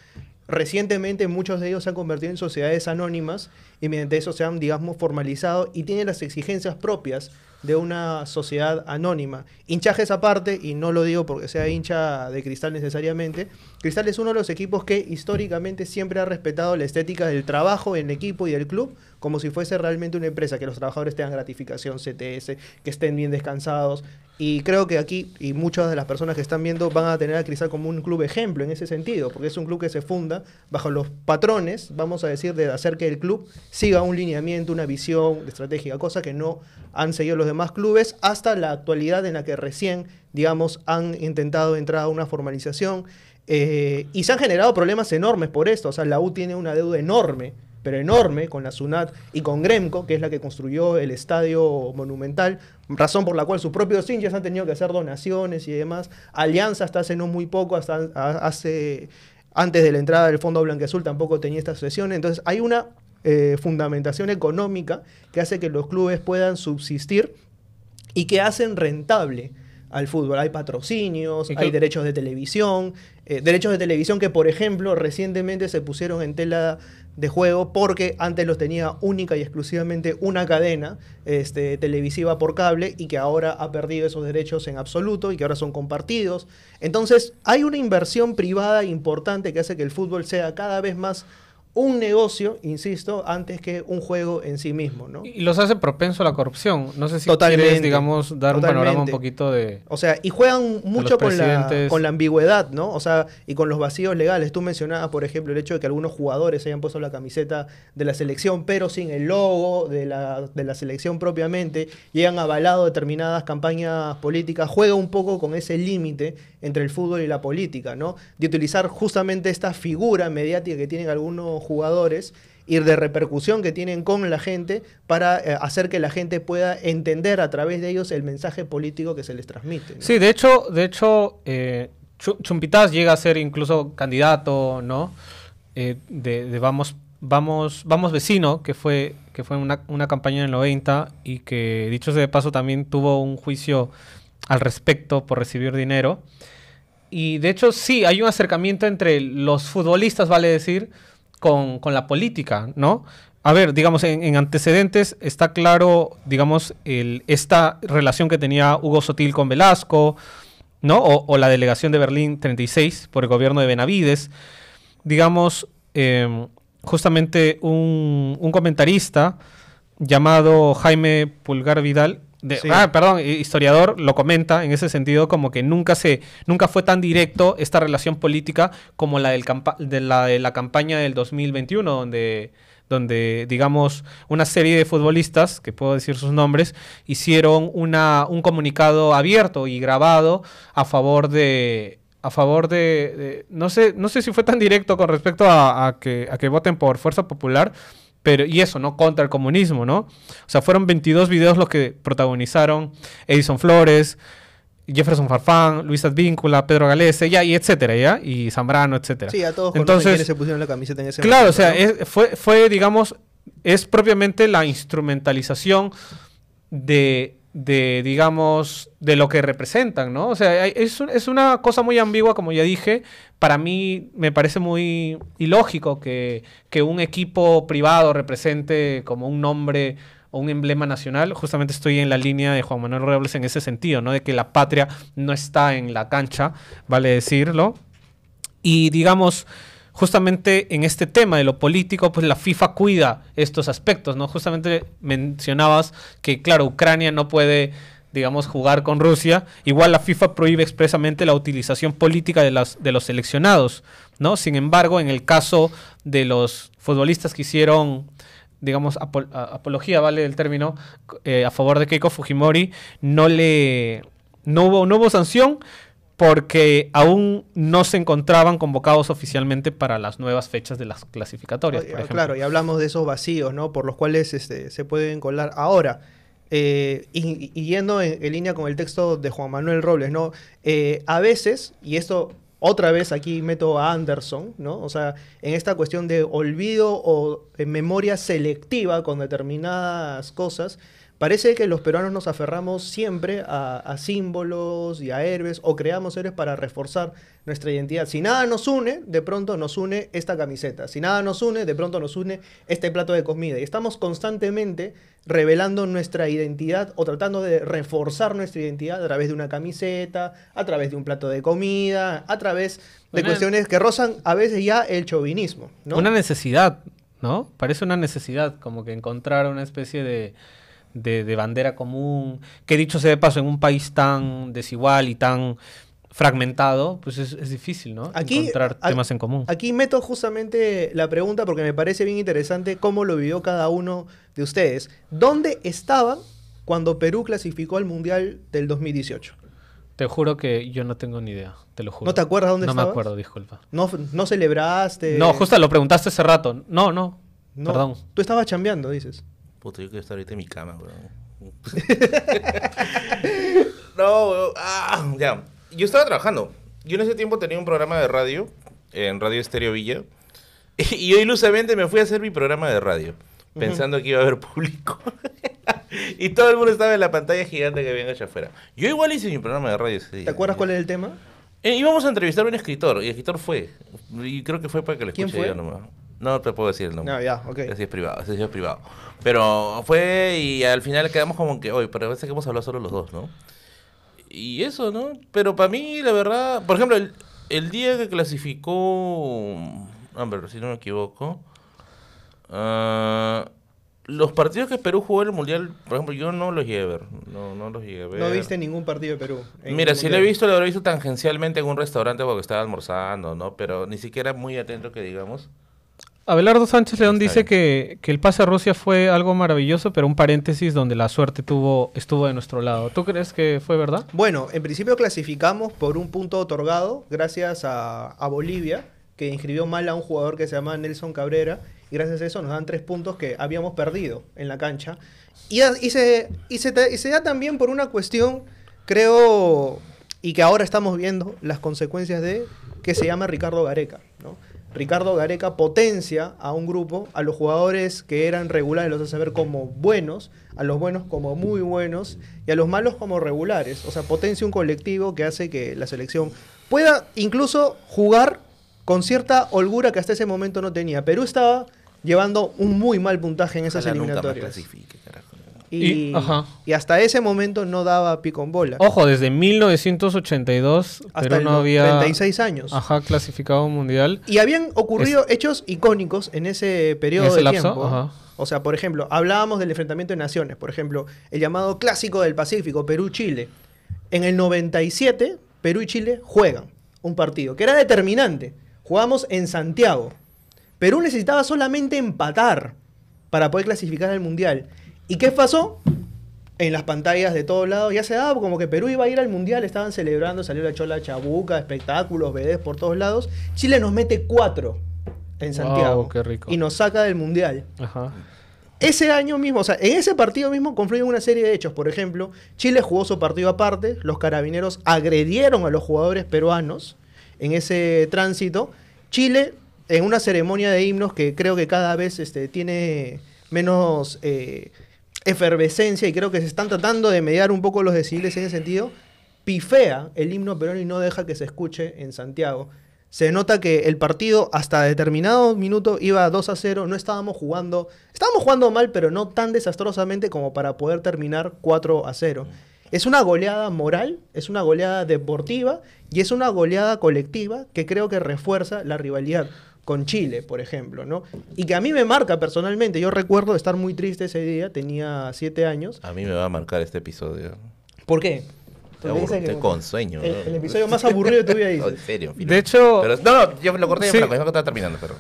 Recientemente muchos de ellos se han convertido en sociedades anónimas y mediante eso se han, digamos, formalizado y tienen las exigencias propias de una sociedad anónima. Hinchajes aparte, y no lo digo porque sea hincha de Cristal necesariamente, Cristal es uno de los equipos que históricamente siempre ha respetado la estética del trabajo en equipo y del club como si fuese realmente una empresa, que los trabajadores tengan gratificación, CTS, que estén bien descansados. Y creo que aquí, y muchas de las personas que están viendo, van a tener a Cristal como un club ejemplo en ese sentido, porque es un club que se funda bajo los patrones, vamos a decir, de hacer que el club siga un lineamiento, una visión estratégica, cosa que no han seguido los demás clubes hasta la actualidad en la que recién, digamos, han intentado entrar a una formalización. Eh, y se han generado problemas enormes por esto. O sea, la U tiene una deuda enorme pero enorme con la SUNAT y con Gremco, que es la que construyó el estadio monumental, razón por la cual sus propios hinchas han tenido que hacer donaciones y demás. Alianza hasta hace no muy poco, hasta hace antes de la entrada del Fondo Azul, tampoco tenía esta asociación. Entonces hay una eh, fundamentación económica que hace que los clubes puedan subsistir y que hacen rentable al fútbol. Hay patrocinios, hay derechos de televisión, eh, derechos de televisión que, por ejemplo, recientemente se pusieron en tela de juego porque antes los tenía única y exclusivamente una cadena este, televisiva por cable y que ahora ha perdido esos derechos en absoluto y que ahora son compartidos. Entonces, hay una inversión privada importante que hace que el fútbol sea cada vez más un negocio, insisto, antes que un juego en sí mismo, ¿no? Y los
hace propenso a la corrupción. No sé si quieres, digamos, dar un panorama un poquito de...
O sea, y juegan mucho con la, ambigüedad, ¿no? O sea, y con los vacíos legales. Tú mencionabas, por ejemplo, el hecho de que algunos jugadores hayan puesto la camiseta de la selección, pero sin el logo de la, de la selección propiamente, y hayan avalado determinadas campañas políticas. Juega un poco con ese límite entre el fútbol y la política, ¿no? De utilizar justamente esta figura mediática que tienen algunos jugadores y de repercusión que tienen con la gente para eh, hacer que la gente pueda entender a través de ellos el mensaje político que se les transmite.
Sí, de hecho, de hecho eh, Chumpitas llega a ser incluso candidato, ¿no? Eh, de, Vamos Vamos Vamos Vecino, que fue, que fue una, una campaña en el 90 y que, dicho sea de paso, también tuvo un juicio al respecto por recibir dinero. Y de hecho, sí, hay un acercamiento entre los futbolistas, vale decir, con, la política, ¿no? A ver, digamos, en, antecedentes está claro, digamos, esta relación que tenía Hugo Sotil con Velasco, ¿no? O, la delegación de Berlín 36 por el gobierno de Benavides. Digamos, em, justamente un, un, comentarista llamado Jaime Pulgar Vidal ah, perdón, historiador, lo comenta en ese sentido como que nunca se nunca fue tan directo esta relación política como la del de la campaña del 2021 donde donde digamos una serie de futbolistas, que puedo decir sus nombres, hicieron una, un comunicado abierto y grabado a favor de a favor de, no sé no sé si fue tan directo con respecto que a que voten por Fuerza Popular, pero, y eso, ¿no? Contra el comunismo, ¿no? O sea, fueron 22 videos los que protagonizaron Edison Flores, Jefferson Farfán, Luis Advíncula, Pedro Galese, ya, y etcétera, ya, y Zambrano, etcétera. Sí, a todos Entonces, se pusieron
la camiseta en ese Claro, o sea,
fue, digamos, es propiamente la instrumentalización de de, digamos, de lo que representan, ¿no? O sea, es, una cosa muy ambigua, como ya dije. Para mí me parece muy ilógico que, que un equipo privado represente como un nombre o un emblema nacional. Justamente estoy en la línea de Juan Manuel Robles en ese sentido, ¿no? De que la patria no está en la cancha, vale decirlo. Y digamos, justamente en este tema de lo político, pues la FIFA cuida estos aspectos, ¿no? Justamente mencionabas que, claro, Ucrania no puede digamos, jugar con Rusia. Igual la FIFA prohíbe expresamente la utilización política de, las, de los seleccionados, ¿no? Sin embargo, en el caso de los futbolistas que hicieron, digamos, apología, ¿vale? El término, eh, a favor de Keiko Fujimori, no le... No hubo, no hubo sanción, porque aún no se encontraban convocados oficialmente para las nuevas fechas de las clasificatorias. Por claro,
y hablamos de esos vacíos, ¿no? Por los cuales este, se pueden colar ahora. Eh, y, yendo en, línea con el texto de Juan Manuel Robles, ¿no? Eh, a veces, y esto otra vez aquí meto a Anderson, ¿no? O sea, en esta cuestión de olvido o eh, memoria selectiva con determinadas cosas, Parece que los peruanos nos aferramos siempre a, símbolos y a héroes o creamos héroes para reforzar nuestra identidad. Si nada nos une, de pronto nos une esta camiseta. Si nada nos une, de pronto nos une este plato de comida. Y estamos constantemente revelando nuestra identidad o tratando de reforzar nuestra identidad a través de una camiseta, a través de un plato de comida, a través de cuestiones que rozan a veces ya el chauvinismo.
Una necesidad, ¿no? Parece una necesidad, como que encontrar una especie de de, bandera común, que dicho sea de paso, en un país tan desigual y tan fragmentado, pues es, difícil, ¿no? Aquí, Encontrar temas en común.
Aquí meto justamente la pregunta porque me parece bien interesante cómo lo vivió cada uno de ustedes. ¿Dónde estaba cuando Perú clasificó al Mundial del 2018?
Te juro que yo no tengo ni idea, te lo juro. ¿No te acuerdas dónde no No me acuerdo, disculpa.
¿No, ¿No celebraste? No, justo
lo preguntaste hace rato.
No, no, no. Perdón.
Tú estabas chambeando, dices.
Puto, yo quiero estar ahorita en mi cama, güey. no, ah, ya. Yo estaba trabajando. Yo en ese tiempo tenía un programa de radio, en Radio Estéreo Villa. Y yo ilusamente me fui a hacer mi programa de radio, pensando que iba a haber público. y todo el mundo estaba en la pantalla gigante que había allá afuera. Yo igual hice mi programa de radio ese día. ¿Te acuerdas cuál es el tema? Eh, íbamos a entrevistar a un escritor, y el escritor fue. Y creo que fue para que lo escuche nomás. No te puedo decir el nombre. No, ya, ok. es privado, ese es privado. Pero fue y al final quedamos como que, oye, pero parece que hemos hablado solo los dos, ¿no? Y eso, ¿no? Pero para mí, la verdad, por ejemplo, el, día que clasificó hombre, si no me equivoco, ah, los partidos que Perú jugó en el Mundial, por ejemplo, yo no los llegué a ver. No, no los llegué a ver. No viste ningún partido de Perú. Mira, si lo he visto, lo habré visto tangencialmente en un restaurante porque estaba almorzando, ¿no? Pero ni siquiera muy atento que digamos.
Abelardo Sánchez León dice que, el pase a Rusia fue algo maravilloso, pero un paréntesis donde la suerte estuvo de nuestro lado. ¿Tú crees que fue verdad? Bueno, en principio clasificamos
por un punto otorgado gracias a, Bolivia, que inscribió mal a un jugador que se llama Nelson Cabrera, y gracias a eso nos dan tres puntos que habíamos perdido en la cancha. Y, se, y, se, y se da también por una cuestión, creo, y que ahora estamos viendo las consecuencias de, que se llama Ricardo Gareca Ricardo Gareca potencia a un grupo, a los jugadores que eran regulares los hace ver como buenos, a los buenos como muy buenos y a los malos como regulares. O sea, potencia un colectivo que hace que la selección pueda incluso jugar con cierta holgura que hasta ese momento no tenía. Perú estaba llevando un muy mal puntaje en esas eliminatorias. clasifique, y, hasta ese momento no daba pico en bola. Ojo,
desde 1982 pero no había 36 años. Ajá, clasificado mundial.
Y habían ocurrido hechos icónicos en ese periodo de tiempo. O sea, por ejemplo, hablábamos del enfrentamiento de naciones, por ejemplo, el llamado clásico del Pacífico, Perú-Chile. En el 97, Perú y Chile juegan un partido que era determinante. Jugamos en Santiago. Perú necesitaba solamente empatar para poder clasificar al Mundial. ¿Y qué pasó? En las pantallas de todos lados ya se daba como que Perú iba a ir al mundial, estaban celebrando, salió la chola chabuca, espectáculos, bebés por todos lados. Chile nos mete cuatro en Santiago y nos saca del mundial. Ese año mismo, o sea, en ese partido mismo confluyen una serie de hechos. Por ejemplo, Chile jugó su partido aparte, los carabineros agredieron a los jugadores peruanos en ese tránsito. Chile, en una ceremonia de himnos que creo que cada vez este, tiene menos eh, efervescencia, y creo que se están tratando de mediar un poco los deciles en ese sentido, pifea el himno Perón y no deja que se escuche en Santiago. Se nota que el partido hasta determinado minuto iba 2 a 0, no estábamos jugando, estábamos jugando mal, pero no tan desastrosamente como para poder terminar 4 a 0. Es una goleada moral, es una goleada deportiva y es una goleada colectiva que creo que refuerza la rivalidad con Chile, por ejemplo, ¿no? Y que a mí me marca personalmente. Yo recuerdo estar muy triste ese día, tenía siete años.
A mí me va a marcar este episodio. ¿Por qué? con sueño. El,
episodio más aburrido
que tu vida. No, en serio. De hecho... no, no, yo lo corté sí. para estaba terminando, pero...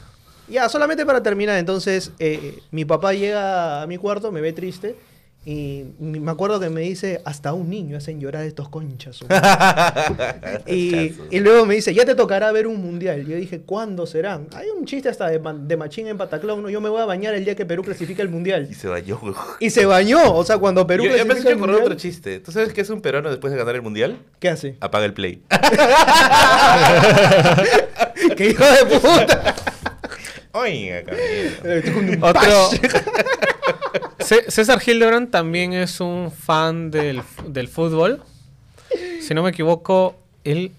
Ya, solamente para terminar, entonces, eh, mi papá llega a mi cuarto, me ve triste y me acuerdo que me dice, hasta un niño hacen llorar estos conchas. y, luego me dice, ya te tocará ver un mundial. Yo dije, ¿cuándo serán? Hay un chiste hasta de, machín en Pataclón, yo me voy a bañar el día que Perú clasifica el mundial. Y
se bañó. y
se bañó, o sea, cuando Perú yo, yo me el otro
chiste. ¿Tú sabes qué es un peruano después de ganar el mundial? ¿Qué hace? Apaga el play.
¡Qué hijo de puta! Oiga, Otro... César Hildebrand también es un fan del, fútbol. Si no me equivoco, él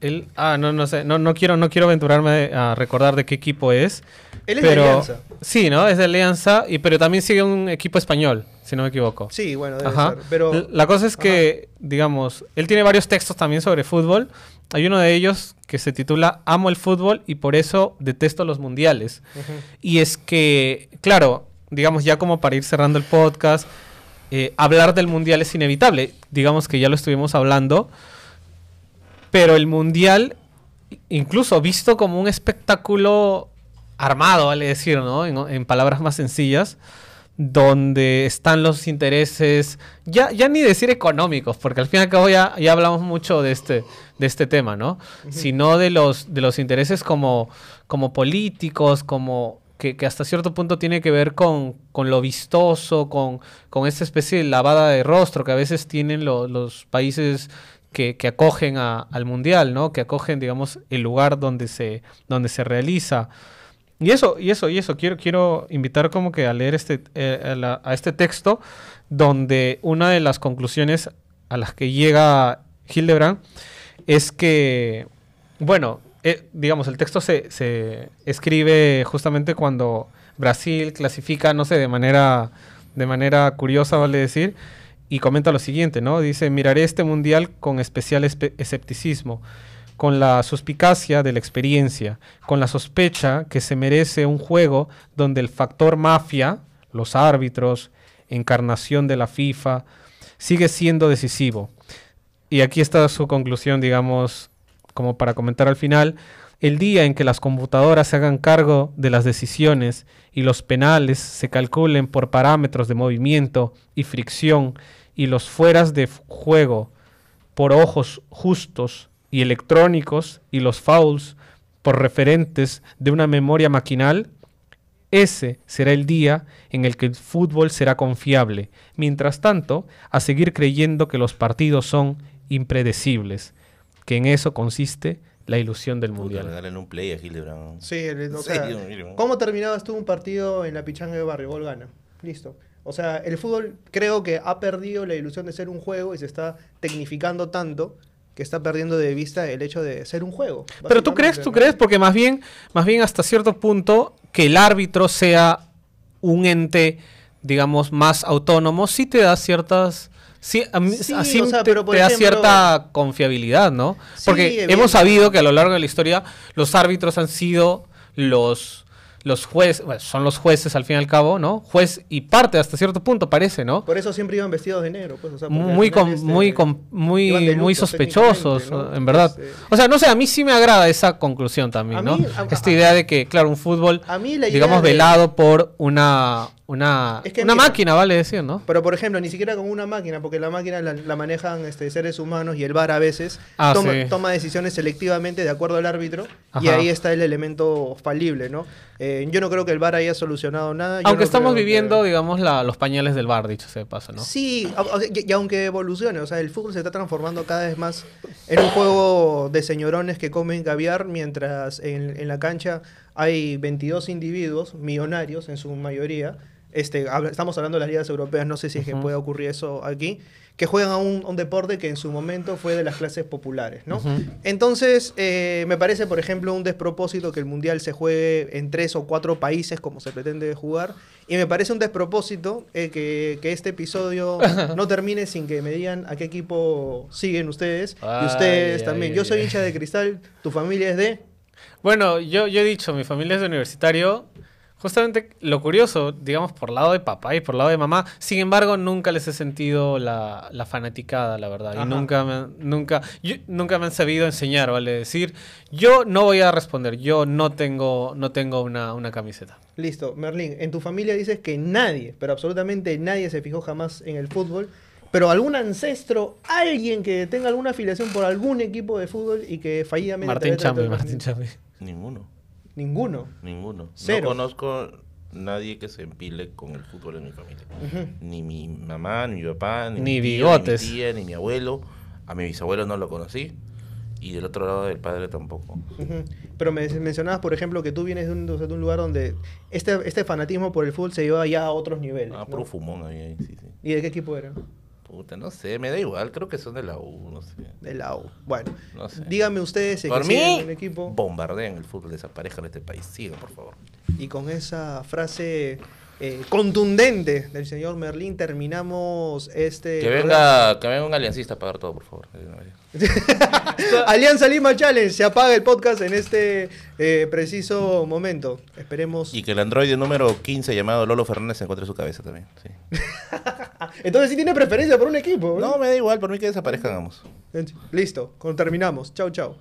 él, ah, no, no sé, no, quiero, no quiero aventurarme a recordar de qué equipo es. Él es de Alianza. Sí, ¿no? Es de Alianza, y, pero también sigue un equipo español, si no me equivoco. Sí, bueno, debe ajá. Ser, pero, La cosa es que, digamos, él tiene varios textos también sobre fútbol. Hay uno de ellos que se titula Amo el fútbol y por eso detesto los mundiales. Y es que, claro, digamos ya como para ir cerrando el podcast, eh, hablar del Mundial es inevitable, digamos que ya lo estuvimos hablando, pero el Mundial, incluso visto como un espectáculo armado, vale decir, ¿no? En, palabras más sencillas, donde están los intereses, ya, ya ni decir económicos, porque al fin y al cabo ya, hablamos mucho de este, de este tema, ¿no? Sino de los, de los intereses como, como políticos, como que, hasta cierto punto tiene que ver con, lo vistoso, con, con, esta especie de lavada de rostro que a veces tienen los países que, acogen al mundial, ¿no? Que acogen, digamos, el lugar donde se, donde se realiza. Y eso, y eso, y eso, quiero, quiero invitar como que a leer este, eh, a, este texto, donde una de las conclusiones a las que llega Hildebrand es que, bueno, eh, digamos, el texto se, escribe justamente cuando Brasil clasifica, no sé, de manera, de manera curiosa, vale decir, y comenta lo siguiente, ¿no? Dice, miraré este mundial con especial escepticismo, con la suspicacia de la experiencia, con la sospecha que se merece un juego donde el factor mafia, los árbitros, encarnación de la FIFA, sigue siendo decisivo. Y aquí está su conclusión, digamos, como para comentar al final, el día en que las computadoras se hagan cargo de las decisiones y los penales se calculen por parámetros de movimiento y fricción y los fueras de juego por ojos justos y electrónicos y los fouls por referentes de una memoria maquinal, ese será el día en el que el fútbol será confiable. Mientras tanto, a seguir creyendo que los partidos son impredecibles que en eso consiste la ilusión del mundial.
¿cómo
terminabas tú un partido en la pichanga de barrio? Gol gana. Listo. O sea, el fútbol creo que ha perdido la ilusión de ser un juego y se está tecnificando tanto que está perdiendo de vista el hecho de ser un juego. Pero tú crees, tú
crees, porque más bien, más bien hasta cierto punto que el árbitro sea un ente, digamos, más autónomo, sí te da ciertas Sí, así te, da cierta confiabilidad, ¿no? Porque hemos sabido que a lo largo de la historia los árbitros han sido los, los jueces, bueno, son los jueces al fin y al cabo, ¿no? Juez y parte hasta cierto punto parece, ¿no? Por
eso siempre iban vestidos de negro, pues, o muy este,
muy muy muy sospechosos, en verdad. Este, o sea, no sé, a mí sí me agrada esa conclusión también, ¿no? Esta idea de que claro, un fútbol
digamos velado
por una una, una máquina, vale decir, ¿no? Pero por
ejemplo, ni siquiera con una máquina, porque la máquina la, manejan este, seres humanos y el VAR a veces ah, toma, decisiones selectivamente de acuerdo al árbitro y ahí está el elemento falible, ¿no? Eh, yo no creo que el VAR haya solucionado nada. aunque estamos
viviendo, digamos, los pañales del VAR, dicho sea paso, ¿no?
Sí, y, aunque evolucione, o sea, el fútbol se está transformando cada vez más en un juego de señorones que comen caviar mientras en, en la cancha hay 22 individuos, millonarios en su mayoría, este, estamos hablando de las ligas europeas, no sé si es que pueda ocurrir eso aquí, que juegan a un, deporte que en su momento fue de las clases populares, ¿no? Entonces, eh, me parece, por ejemplo, un despropósito que el Mundial se juegue en tres o cuatro países como se pretende jugar, y me parece un despropósito eh, que, este episodio no termine sin que me digan a qué equipo siguen ustedes, y ustedes también. yo soy hincha de cristal, tu familia es de...
Bueno, yo, yo he dicho, mi familia es de universitario justamente lo curioso, digamos, por lado de papá y por lado de mamá, sin embargo, nunca les he sentido la, fanaticada, la verdad. Y nunca me, nunca, nunca me han sabido enseñar, ¿vale? Decir, yo no voy a responder, yo no tengo, no tengo una, camiseta.
Listo, Merlín, en tu familia dices que nadie, pero absolutamente nadie se fijó jamás en el fútbol. Pero algún ancestro, alguien que tenga alguna afiliación por algún equipo de fútbol y que fallidamente... Martín Chambi, Martín Chambi. Ninguno. Ninguno.
Ninguno. No conozco nadie que se empile con el fútbol en mi familia. Ni mi mamá, ni mi papá, ni, mi Tía, ni mi abuelo. A mi bisabuelo no lo conocí. Y del otro lado del padre tampoco.
Pero me mencionabas, por ejemplo, que tú vienes de un, lugar donde este, este fanatismo por el fútbol se lleva ya a otros niveles. Ah, profumón ahí, sí, sí. ¿Y de qué equipo era?
no sé, me da igual, creo que son de la U, no sé. De la U. Bueno,
díganme ustedes, por mí, el equipo.
Bombardeen el fútbol, desaparezcan en este país, sigan, por favor.
Y con esa frase eh, contundente del señor Merlín terminamos este... Que venga,
que venga un aliancista a pagar todo, por favor.
Alianza Lima Challenge, se apaga el podcast en este eh, preciso momento.
Esperemos. Y que el androide número 15 llamado Lolo Fernández se encuentre su cabeza también.
Entonces si tiene preferencia por un equipo. No, ¿eh? me da igual, por mí que
desaparezcan ambos.
Listo, terminamos. Chau, chau.